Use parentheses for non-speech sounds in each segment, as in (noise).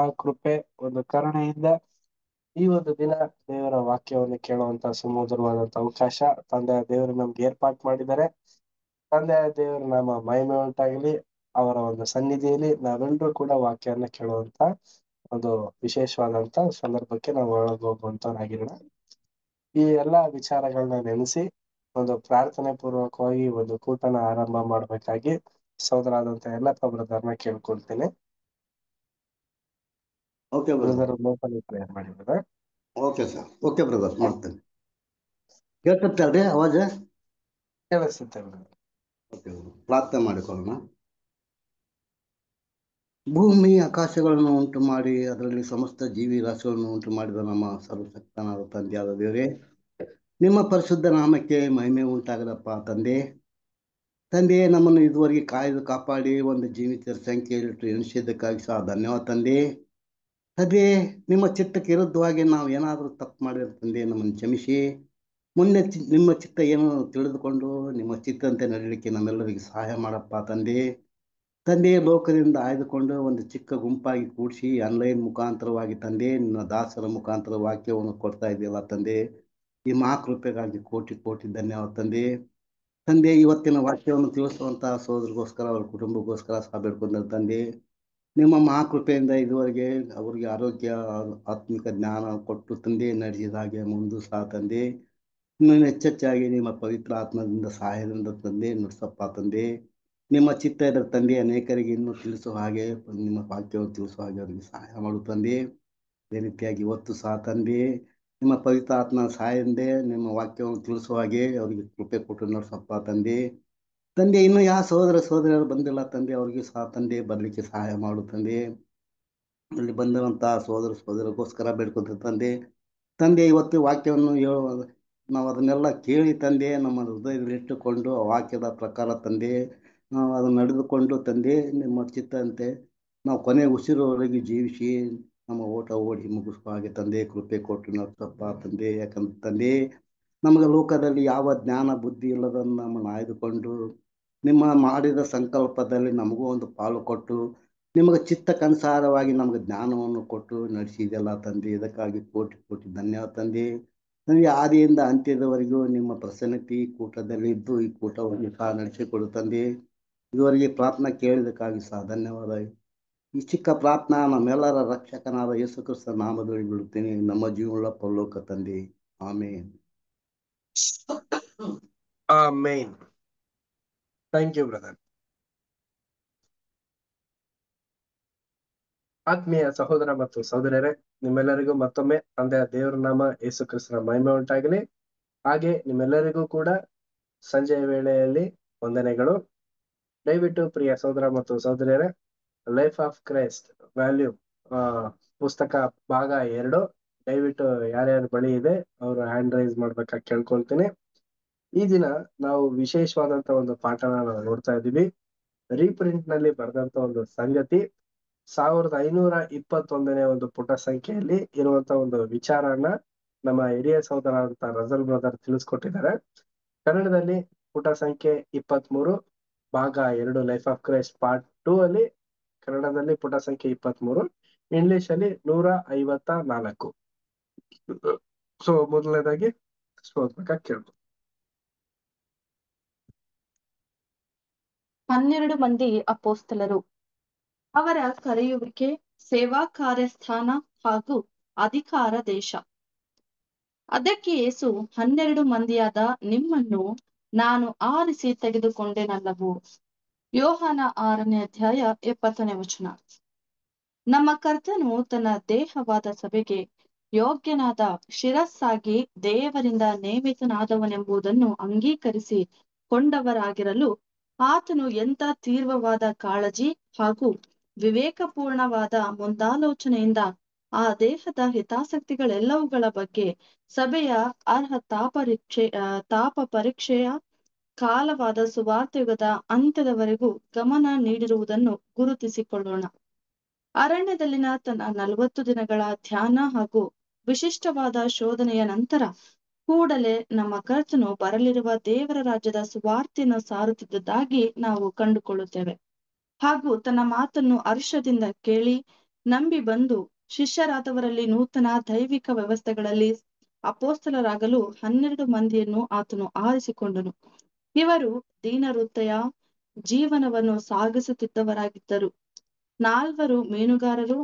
ಆ ಕೃಪೆ ಒಂದು ಕರುಣೆಯಿಂದ ಈ ಒಂದು ದಿನ ದೇವರ ವಾಕ್ಯವನ್ನು ಕೇಳುವಂತ ಸುಮಧುರವಾದಂತ ಅವಕಾಶ ತಂದೆ ದೇವರು ನಮ್ಗೆ ಏರ್ಪಾಟ್ ಮಾಡಿದರೆ ತಂದೆ ದೇವರ ನಮ್ಮ ಮಹಿಮೆ ಉಂಟಾಗಲಿ ಅವರ ಒಂದು ಸನ್ನಿಧಿಯಲ್ಲಿ ನಾವೆಲ್ಲರೂ ಕೂಡ ವಾಕ್ಯವನ್ನ ಕೇಳುವಂತ ಒಂದು ವಿಶೇಷವಾದಂತ ಸಂದರ್ಭಕ್ಕೆ ನಾವು ಒಳಗೋಗುವಂತವರಾಗಿರೋಣ ಈ ಎಲ್ಲಾ ವಿಚಾರಗಳನ್ನ ನೆನೆಸಿ ಒಂದು ಪ್ರಾರ್ಥನೆ ಪೂರ್ವಕವಾಗಿ ಒಂದು ಕೂಟನ ಆರಂಭ ಮಾಡಬೇಕಾಗಿ ಸಹೋದರಾದಂತ ಎಲ್ಲ ಪ್ರಬ್ರದರ್ನ ಕೇಳ್ಕೊಳ್ತೇನೆ ಓಕೆ ಬ್ರದರ್ ಲೋಕಲ್ ಪ್ರೇಯರ್ ಮಾಡಿ brother okay sir okay brother ಮಾಡ್ತೇನೆ ಕೇಳ್ತತ್ತೆ ಅಲ್ರಿ ಅವಾಜ ಕೇಳಿಸುತ್ತೆ ಬ್ರದರ್ ಓಕೆ ಪ್ರಾರ್ಥನೆ ಮಾಡಿಕೊಳ್ಳೋಣ ಭೂಮಿ ಆಕಾಶಗಳನ್ನು ಉಂಟು ಮಾಡಿ ಅದರಲ್ಲಿ ಸಮಸ್ತ ಜೀವಿ ರಾಶಿಗಳನ್ನು ಉಂಟು ಮಾಡಿದ ನಮ್ಮ ಸರ್ವಶಕ್ತನಾದ ತಂದೆಯಾದ ದೇವರೇ ನಿಮ್ಮ ಪರಿಶುದ್ಧ ನಾಮಕ್ಕೆ ಮಹಿಮೆ ಉಂಟಾಗದಪ್ಪ ತಂದೆ ತಂದೆ ನಮ್ಮನ್ನು ಇದುವರೆಗೆ ಕಾಯ್ದು ಕಾಪಾಡಿ ಒಂದು ಜೀವಿತರ ಸಂಖ್ಯೆಯಲ್ಲಿ ಎಣಿಸಿದ್ದಕ್ಕಾಗಿ ಸಹ ಧನ್ಯವಾದ ತಂದೆ ಅದೇ ನಿಮ್ಮ ಚಿತ್ತಕ್ಕೆ ವಿರುದ್ಧವಾಗಿ ನಾವು ಏನಾದರೂ ತಪ್ಪು ಮಾಡಿದ್ರೆ ತಂದೆ ನಮ್ಮನ್ನು ಕ್ಷಮಿಸಿ ಮುಂದೆ ನಿಮ್ಮ ಚಿತ್ತ ಏನು ತಿಳಿದುಕೊಂಡು ನಿಮ್ಮ ಚಿತ್ತಂತೆ ನಡೀಲಿಕ್ಕೆ ನಮ್ಮೆಲ್ಲರಿಗೆ ಸಹಾಯ ಮಾಡಪ್ಪ ತಂದೆ ತಂದೆ ಲೋಕದಿಂದ ಆಯ್ದುಕೊಂಡು ಒಂದು ಚಿಕ್ಕ ಗುಂಪಾಗಿ ಕೂಡಿಸಿ ಆನ್ಲೈನ್ ಮುಖಾಂತರವಾಗಿ ತಂದೆ ನಿನ್ನ ದಾಸರ ಮುಖಾಂತರ ವಾಕ್ಯವನ್ನು ಕೊಡ್ತಾ ಇದೆಯಲ್ಲ ತಂದೆ ಈ ಮಹಾಕೃಪೆಗಾಗಿ ಕೋಟಿ ಕೋಟಿ ಧನ್ಯವಾದ ತಂದೆ ತಂದೆ ಇವತ್ತಿನ ವಾಕ್ಯವನ್ನು ತಿಳಿಸುವಂತಹ ಸೋದರಿಗೋಸ್ಕರ ಅವರ ಕುಟುಂಬಕ್ಕೋಸ್ಕರ ಸಹ ಬೇಡ್ಕೊಂಡ ತಂದೆ ನಿಮ್ಮ ಮಹಾ ಕೃಪೆಯಿಂದ ಇದುವರೆಗೆ ಅವರಿಗೆ ಆರೋಗ್ಯ ಆತ್ಮಿಕ ಜ್ಞಾನ ಕೊಟ್ಟು ತಂದೆ ನಡೆಸಿದ ಹಾಗೆ ಮುಂದೂ ಸಹ ತಂದೆ ಇನ್ನೂ ಹೆಚ್ಚೆಚ್ಚಾಗಿ ನಿಮ್ಮ ಪವಿತ್ರ ಆತ್ಮದಿಂದ ಸಹಾಯದಿಂದ ತಂದೆ ನಡೆಸಪ್ಪ ತಂದೆ ನಿಮ್ಮ ಚಿತ್ತ ಇದರ ತಂದೆ ಅನೇಕರಿಗೆ ಇನ್ನೂ ತಿಳಿಸುವ ಹಾಗೆ ನಿಮ್ಮ ವಾಕ್ಯವನ್ನು ತಿಳಿಸುವ ಹಾಗೆ ಅವರಿಗೆ ಸಹಾಯ ಮಾಡು ತಂದೆ ಅದೇ ರೀತಿಯಾಗಿ ಇವತ್ತು ಸಹ ತಂದೆ ನಿಮ್ಮ ಪವಿತ್ರ ಆತ್ಮ ಸಹಾಯದಿಂದ ನಿಮ್ಮ ವಾಕ್ಯವನ್ನು ತಿಳಿಸುವ ಹಾಗೆ ಅವರಿಗೆ ಕೃಪೆ ಕೊಟ್ಟು ನಡೆಸಪ್ಪ ತಂದೆ ತಂದೆ ಇನ್ನೂ ಯಾವ ಸಹೋದರ ಸಹೋದರರು ಬಂದಿಲ್ಲ ತಂದೆ ಅವ್ರಿಗೆ ಸಹ ತಂದೆ ಬರಲಿಕ್ಕೆ ಸಹಾಯ ಮಾಡು ತಂದೆ ಇಲ್ಲಿ ಬಂದಿರುವಂಥ ಸಹೋದರ ಸಹೋದರಿಗೋಸ್ಕರ ಬೇಡ್ಕೊಂತ ತಂದೆ ತಂದೆ ಇವತ್ತು ವಾಕ್ಯವನ್ನು ಹೇಳುವ ನಾವು ಅದನ್ನೆಲ್ಲ ಕೇಳಿ ತಂದೆ ನಮ್ಮ ಹೃದಯದಲ್ಲಿಟ್ಟುಕೊಂಡು ವಾಕ್ಯದ ಪ್ರಕಾರ ತಂದೆ ನಾವು ಅದನ್ನು ನಡೆದುಕೊಂಡು ತಂದೆ ನಿಮ್ಮ ಚಿತ್ತಂತೆ ನಾವು ಕೊನೆ ಉಸಿರವರೆಗೆ ಜೀವಿಸಿ ನಮ್ಮ ಓಟ ಓಡಿ ಮುಗಿಸುವ ಹಾಗೆ ತಂದೆ ಕೃಪೆ ಕೊಟ್ಟು ನಡ್ಸಪ್ಪ ತಂದೆ ಯಾಕಂದ್ರೆ ತಂದೆ ನಮಗೆ ಲೋಕದಲ್ಲಿ ಯಾವ ಜ್ಞಾನ ಬುದ್ಧಿ ಇಲ್ಲದನ್ನು ನಮ್ಮನ್ನು ಆಯ್ದುಕೊಂಡು ನಿಮ್ಮ ಮಾಡಿದ ಸಂಕಲ್ಪದಲ್ಲಿ ನಮಗೂ ಒಂದು ಪಾಲು ಕೊಟ್ಟು ನಿಮಗೆ ಚಿತ್ತಕ್ಕನುಸಾರವಾಗಿ ನಮಗೆ ಜ್ಞಾನವನ್ನು ಕೊಟ್ಟು ನಡೆಸಿದೆಲ್ಲ ತಂದೆ ಇದಕ್ಕಾಗಿ ಕೋಟಿ ಕೋಟಿ ಧನ್ಯವಾದ ತಂದೆ ನನಗೆ ಆದಿಯಿಂದ ಅಂತ್ಯದವರೆಗೂ ನಿಮ್ಮ ಪ್ರಸನ್ನತಿ ಕೂಟದಲ್ಲಿ ಇದ್ದು ಈ ಕೂಟವನ್ನು ಸಹ ನಡೆಸಿಕೊಡು ತಂದೆ ಇದುವರೆಗೆ ಪ್ರಾರ್ಥನಾ ಕೇಳಿದಕ್ಕಾಗಿ ಸಹ ಧನ್ಯವಾದ ಈ ಚಿಕ್ಕ ಪ್ರಾರ್ಥನಾ ನಮ್ಮೆಲ್ಲರ ರಕ್ಷಕನಾದ ಯೇಸು ಕ್ರಿಸ್ತ ನಾಮದಲ್ಲಿ ಬಿಡುತ್ತೇನೆ ನಮ್ಮ ಜೀವನ ಪರಲೋಕ ತಂದೆ amen amen thank you brother ಆತ್ಮೀಯ ಸಹೋದರ ಮತ್ತು ಸಹೋದರರೇ ನಿಮ್ಮೆಲ್ಲರಿಗೂ ಮತ್ತೊಮ್ಮೆ ತಂದೆಯ ದೇವರ ನಾಮ ಯೇಸು ಕ್ರಿಸ್ತನ ಮಹಿಮೆ ಉಂಟಾಗಲಿ ಹಾಗೆ ನಿಮ್ಮೆಲ್ಲರಿಗೂ ಕೂಡ ಸಂಜೆಯ ವೇಳೆಯಲ್ಲಿ ವಂದನೆಗಳು ದಯವಿಟ್ಟು ಪ್ರಿಯ ಸಹೋದರ ಮತ್ತು ಸಹೋದರಿಯರೇ ಲೈಫ್ ಆಫ್ ಕ್ರೈಸ್ಟ್ ವ್ಯಾಲ್ಯೂ ಆ ಪುಸ್ತಕ ಭಾಗ ಎರಡು ದಯವಿಟ್ಟು ಯಾರ್ಯಾರು ಬಳಿ ಇದೆ ಅವರು ಹ್ಯಾಂಡ್ ರೈಸ್ ಮಾಡ್ಬೇಕಾಗಿ ಕೇಳ್ಕೊಳ್ತೀನಿ ಈ ದಿನ ನಾವು ವಿಶೇಷವಾದಂತ ಒಂದು ಪಾಠನ ನಾವು ನೋಡ್ತಾ ಇದ್ದೀವಿ ರೀಪ್ರಿಂಟ್ ನಲ್ಲಿ ಬರೆದಂತ ಒಂದು ಸಂಗತಿ ಸಾವಿರದ ಐನೂರ ಇಪ್ಪತ್ತೊಂದನೇ ಒಂದು ಪುಟ ಸಂಖ್ಯೆಯಲ್ಲಿ ಇರುವಂತ ಒಂದು ವಿಚಾರನ ನಮ್ಮ ಹಿರಿಯ ಸಹೋದರ ರಜಲ್ ಬ್ರದರ್ ತಿಳಿಸ್ಕೊಟ್ಟಿದ್ದಾರೆ ಕನ್ನಡದಲ್ಲಿ ಪುಟ ಸಂಖ್ಯೆ ಇಪ್ಪತ್ಮೂರು ಭಾಗ ಎರಡು life of Christ part two ಅಲ್ಲಿ ಕನ್ನಡದಲ್ಲಿ ಪುಟ ಸಂಖ್ಯೆ ಇಪ್ಪತ್ಮೂರು ಇಂಗ್ಲಿಷ್ ಅಲ್ಲಿ ನೂರ ಐವತ್ತ ನಾಲ್ಕು ಸೊ ಮೊದಲನೇದಾಗಿ ಕೇಳ್ಬೋದು ಹನ್ನೆರಡು ಮಂದಿ ಅಪೋಸ್ತಲರು ಅವರ ಕರೆಯುವಿಕೆ ಸೇವಾ ಕಾರ್ಯಸ್ಥಾನ ಹಾಗೂ ಅಧಿಕಾರ ದೇಶ ಅದಕ್ಕೆ ಏಸು ಹನ್ನೆರಡು ಮಂದಿಯಾದ ನಿಮ್ಮನ್ನು ನಾನು ಆರಿಸಿ ತೆಗೆದುಕೊಂಡೆನಲ್ಲವು ಯೋಹಾನ ಆರನೇ ಅಧ್ಯಾಯ ಎಪ್ಪತ್ತನೇ ವಚನ ನಮ್ಮ ಕರ್ತನು ತನ್ನ ದೇಹವಾದ ಸಭೆಗೆ ಯೋಗ್ಯನಾದ ಶಿರಸ್ಸಾಗಿ ದೇವರಿಂದ ನೇಮಿತನಾದವನೆಂಬುದನ್ನು ಅಂಗೀಕರಿಸಿ ಕೊಂಡವರಾಗಿರಲು ಆತನು ಎಂಥ ತೀವ್ರವಾದ ಕಾಳಜಿ ಹಾಗೂ ವಿವೇಕಪೂರ್ಣವಾದ ಮುಂದಾಲೋಚನೆಯಿಂದ ಆ ದೇಹದ ಹಿತಾಸಕ್ತಿಗಳೆಲ್ಲವುಗಳ ಬಗ್ಗೆ ಸಭೆಯ ಅರ್ಹ ತಾಪರೀಕ್ಷೆ ತಾಪ ಪರೀಕ್ಷೆಯ ಕಾಲವಾದ ಸುವಾರ್ತಯುಗದ ಅಂತ್ಯದವರೆಗೂ ಗಮನ ನೀಡಿರುವುದನ್ನು ಗುರುತಿಸಿಕೊಳ್ಳೋಣ ಅರಣ್ಯದಲ್ಲಿನ ತನ್ನ ನಲವತ್ತು ದಿನಗಳ ಧ್ಯಾನ ಹಾಗೂ ವಿಶಿಷ್ಟವಾದ ಶೋಧನೆಯ ನಂತರ ಕೂಡಲೇ ನಮ್ಮ ಕರ್ತನು ಬರಲಿರುವ ದೇವರ ರಾಜ್ಯದ ಸುವಾರ್ತೆಯನ್ನು ಸಾರುತ್ತಿದ್ದುದಾಗಿ ನಾವು ಕಂಡುಕೊಳ್ಳುತ್ತೇವೆ ಹಾಗೂ ತನ್ನ ಮಾತನ್ನು ಹರ್ಷದಿಂದ ಕೇಳಿ ನಂಬಿ ಬಂದು ಶಿಷ್ಯರಾದವರಲ್ಲಿ ನೂತನ ದೈವಿಕ ವ್ಯವಸ್ಥೆಗಳಲ್ಲಿ ಅಪೋಸ್ತಲರಾಗಲು ಹನ್ನೆರಡು ಮಂದಿಯನ್ನು ಆತನು ಆರಿಸಿಕೊಂಡನು ಇವರು ವೃತ್ತಯ ಜೀವನವನ್ನು ಸಾಗಿಸುತ್ತಿದ್ದವರಾಗಿದ್ದರು ನಾಲ್ವರು ಮೀನುಗಾರರು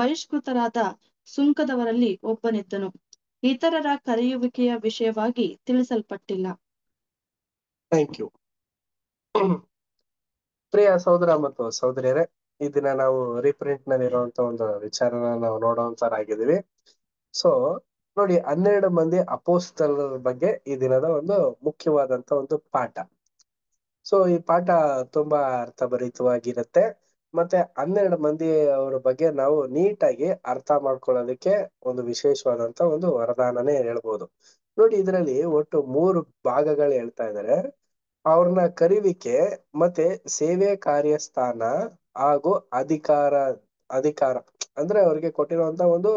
ಬಹಿಷ್ಕೃತರಾದ ಸುಂಕದವರಲ್ಲಿ ಒಬ್ಬನಿದ್ದನು ಇತರರ ಕರೆಯುವಿಕೆಯ ವಿಷಯವಾಗಿ ತಿಳಿಸಲ್ಪಟ್ಟಿಲ್ಲ ಥ್ಯಾಂಕ್ ಯು ಪ್ರಿಯ ಸಹೋದರ ಮತ್ತು ಸಹೋದರಿಯರೇ ಈ ದಿನ ನಾವು ರೀಪ್ರಿಂಟ್ ನಲ್ಲಿ ಇರುವಂತ ಒಂದು ವಿಚಾರನ ನಾವು ನೋಡುವಂತರಾಗಿದ್ದೀವಿ ಸೊ ನೋಡಿ ಹನ್ನೆರಡು ಮಂದಿ ಅಪೋಸ್ತಲರ ಬಗ್ಗೆ ಈ ದಿನದ ಒಂದು ಮುಖ್ಯವಾದಂತ ಒಂದು ಪಾಠ ಸೊ ಈ ಪಾಠ ತುಂಬಾ ಅರ್ಥಭರಿತವಾಗಿರುತ್ತೆ ಮತ್ತೆ ಹನ್ನೆರಡು ಮಂದಿ ಅವರ ಬಗ್ಗೆ ನಾವು ನೀಟಾಗಿ ಅರ್ಥ ಮಾಡ್ಕೊಳ್ಳೋದಕ್ಕೆ ಒಂದು ವಿಶೇಷವಾದಂತ ಒಂದು ವರದಾನನೇ ಹೇಳ್ಬೋದು ನೋಡಿ ಇದರಲ್ಲಿ ಒಟ್ಟು ಮೂರು ಭಾಗಗಳು ಹೇಳ್ತಾ ಇದ್ದಾರೆ ಅವ್ರನ್ನ ಕರಿವಿಕೆ ಮತ್ತೆ ಸೇವೆ ಕಾರ್ಯಸ್ಥಾನ ಹಾಗೂ ಅಧಿಕಾರ ಅಧಿಕಾರ ಅಂದ್ರೆ ಅವ್ರಿಗೆ ಕೊಟ್ಟಿರುವಂತ ಒಂದು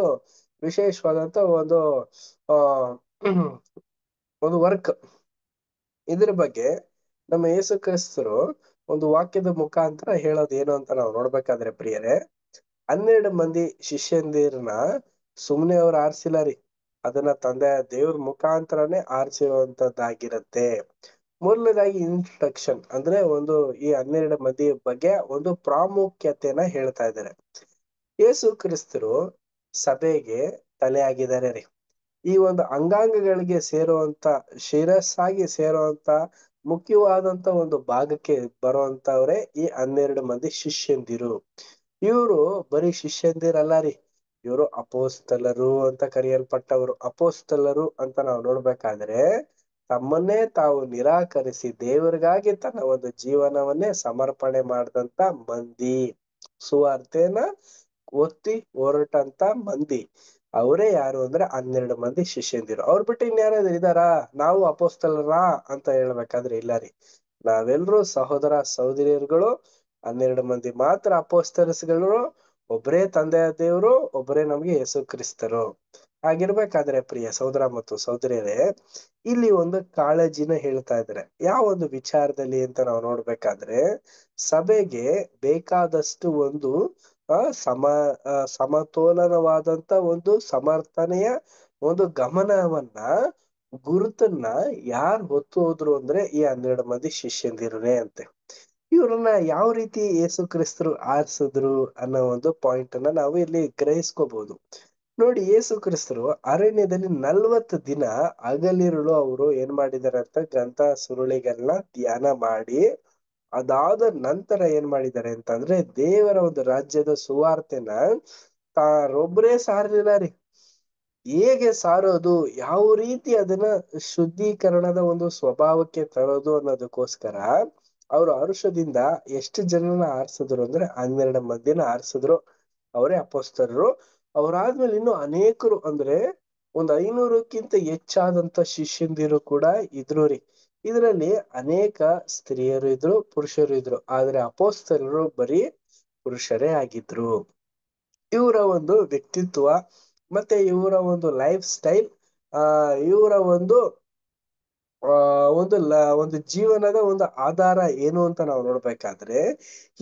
ವಿಶೇಷವಾದಂತ ಒಂದು ಒಂದು ವರ್ಕ್ ಇದ್ರ ಬಗ್ಗೆ ನಮ್ಮ ಯೇಸು ಕ್ರಿಸ್ತರು ಒಂದು ವಾಕ್ಯದ ಮುಖಾಂತರ ಹೇಳೋದು ಏನು ಅಂತ ನಾವು ನೋಡ್ಬೇಕಾದ್ರೆ ಪ್ರಿಯರೇ ಹನ್ನೆರಡು ಮಂದಿ ಶಿಷ್ಯಂದಿರನ್ನ ಸುಮ್ನೆ ಅವ್ರು ಆರಿಸಿಲ್ಲ ರೀ ಅದನ್ನ ತಂದೆ ದೇವ್ರ ಮುಖಾಂತರನೇ ಆರಿಸಿರುವಂತದ್ದಾಗಿರತ್ತೆ ಮೊದಲನೇದಾಗಿ ಇಂಟ್ರಡಕ್ಷನ್ ಅಂದ್ರೆ ಒಂದು ಈ ಹನ್ನೆರಡು ಮಂದಿ ಬಗ್ಗೆ ಒಂದು ಪ್ರಾಮುಖ್ಯತೆನ ಹೇಳ್ತಾ ಇದ್ದಾರೆ ಯೇಸು ಕ್ರಿಸ್ತರು ಸಭೆಗೆ ತಲೆಯಾಗಿದ್ದಾರೆ ರೀ ಈ ಒಂದು ಅಂಗಾಂಗಗಳಿಗೆ ಸೇರುವಂತ ಶಿರಸ್ಸಾಗಿ ಸೇರುವಂತ ಮುಖ್ಯವಾದಂತ ಒಂದು ಭಾಗಕ್ಕೆ ಬರುವಂತವ್ರೆ ಈ ಹನ್ನೆರಡು ಮಂದಿ ಶಿಷ್ಯಂದಿರು ಇವರು ಬರೀ ಶಿಷ್ಯಂದಿರಲ್ಲ ರೀ ಇವರು ಅಪೋಸ್ತಲರು ಅಂತ ಕರೆಯಲ್ಪಟ್ಟವರು ಅಪೋಸ್ತಲರು ಅಂತ ನಾವು ನೋಡ್ಬೇಕಾದ್ರೆ ತಮ್ಮನ್ನೇ ತಾವು ನಿರಾಕರಿಸಿ ದೇವರಿಗಾಗಿ ತನ್ನ ಒಂದು ಜೀವನವನ್ನೇ ಸಮರ್ಪಣೆ ಮಾಡಿದಂತ ಮಂದಿ ಸುವಾರ್ತೆನ ಒತ್ತಿ ಹೊರಟಂತ ಮಂದಿ ಅವರೇ ಯಾರು ಅಂದ್ರೆ ಹನ್ನೆರಡು ಮಂದಿ ಶಿಷ್ಯಂದಿರು ಅವ್ರ ಬಿಟ್ಟು ಇನ್ಯಾರಾದ್ರೂ ಇದಾರಾ ನಾವು ಅಪೋಸ್ತಲರಾ ಅಂತ ಹೇಳ್ಬೇಕಾದ್ರೆ ಇಲ್ಲಾರಿ ರೀ ನಾವೆಲ್ಲರೂ ಸಹೋದರ ಸಹೋದರಿಯರುಗಳು ಹನ್ನೆರಡು ಮಂದಿ ಮಾತ್ರ ಅಪೋಸ್ತಲಸ್ಗಳು ಒಬ್ರೇ ತಂದೆಯ ದೇವರು ಒಬ್ಬರೇ ನಮ್ಗೆ ಯೇಸು ಕ್ರಿಸ್ತರು ಆಗಿರ್ಬೇಕಾದ್ರೆ ಪ್ರಿಯ ಸಹೋದರ ಮತ್ತು ಸಹೋದರಿಯರೇ ಇಲ್ಲಿ ಒಂದು ಕಾಳಜಿನ ಹೇಳ್ತಾ ಇದ್ದಾರೆ ಯಾವ ಒಂದು ವಿಚಾರದಲ್ಲಿ ಅಂತ ನಾವು ನೋಡ್ಬೇಕಾದ್ರೆ ಸಭೆಗೆ ಬೇಕಾದಷ್ಟು ಒಂದು ಸಮ ಆ ಸಮತೋಲನವಾದಂತ ಒಂದು ಸಮರ್ಥನೆಯ ಒಂದು ಗಮನವನ್ನ ಗುರುತನ್ನ ಯಾರ್ ಹೊತ್ತು ಹೋದ್ರು ಅಂದ್ರೆ ಈ ಹನ್ನೆರಡು ಮಂದಿ ಶಿಷ್ಯಂದಿರೇ ಅಂತೆ ಇವರನ್ನ ಯಾವ ರೀತಿ ಯೇಸು ಕ್ರಿಸ್ತರು ಆರಿಸಿದ್ರು ಅನ್ನೋ ಒಂದು ಪಾಯಿಂಟ್ ಅನ್ನ ನಾವು ಇಲ್ಲಿ ಗ್ರಹಿಸ್ಕೋಬಹುದು ನೋಡಿ ಯೇಸು ಕ್ರಿಸ್ತರು ಅರಣ್ಯದಲ್ಲಿ ನಲ್ವತ್ತು ದಿನ ಹಗಲಿರುಳು ಅವರು ಏನ್ ಮಾಡಿದಾರೆ ಅಂತ ಗ್ರಂಥ ಸುರುಳಿಗಳನ್ನ ಧ್ಯಾನ ಮಾಡಿ ಅದಾದ ನಂತರ ಏನ್ ಮಾಡಿದ್ದಾರೆ ಅಂತಂದ್ರೆ ದೇವರ ಒಂದು ರಾಜ್ಯದ ಸುವಾರ್ತೆನ ತಾರೊಬ್ಬರೇ ಸಾರಲಿಲ್ಲ ರೀ ಹೇಗೆ ಸಾರೋದು ಯಾವ ರೀತಿ ಅದನ್ನ ಶುದ್ಧೀಕರಣದ ಒಂದು ಸ್ವಭಾವಕ್ಕೆ ತರೋದು ಅನ್ನೋದಕ್ಕೋಸ್ಕರ ಅವರು ಅರುಷದಿಂದ ಎಷ್ಟು ಜನನ ಆರಿಸಿದ್ರು ಅಂದ್ರೆ ಹನ್ನೆರಡು ಮಂದಿನ ಆರಿಸಿದ್ರು ಅವರೇ ಅಪೋಸ್ತರರು ಅವರಾದ್ಮೇಲೆ ಇನ್ನು ಅನೇಕರು ಅಂದ್ರೆ ಒಂದ್ ಐನೂರಕ್ಕಿಂತ ಹೆಚ್ಚಾದಂತ ಶಿಷ್ಯಂದಿರು ಕೂಡ ಇದ್ರು ರೀ ಇದರಲ್ಲಿ ಅನೇಕ ಸ್ತ್ರೀಯರು ಇದ್ರು ಪುರುಷರು ಇದ್ರು ಆದ್ರೆ ಅಪೋಸ್ತರರು ಬರೀ ಪುರುಷರೇ ಆಗಿದ್ರು ಇವರ ಒಂದು ವ್ಯಕ್ತಿತ್ವ ಮತ್ತೆ ಇವರ ಒಂದು ಲೈಫ್ ಸ್ಟೈಲ್ ಆ ಇವರ ಒಂದು ಆ ಒಂದು ಲ ಒಂದು ಜೀವನದ ಒಂದು ಆಧಾರ ಏನು ಅಂತ ನಾವು ನೋಡ್ಬೇಕಾದ್ರೆ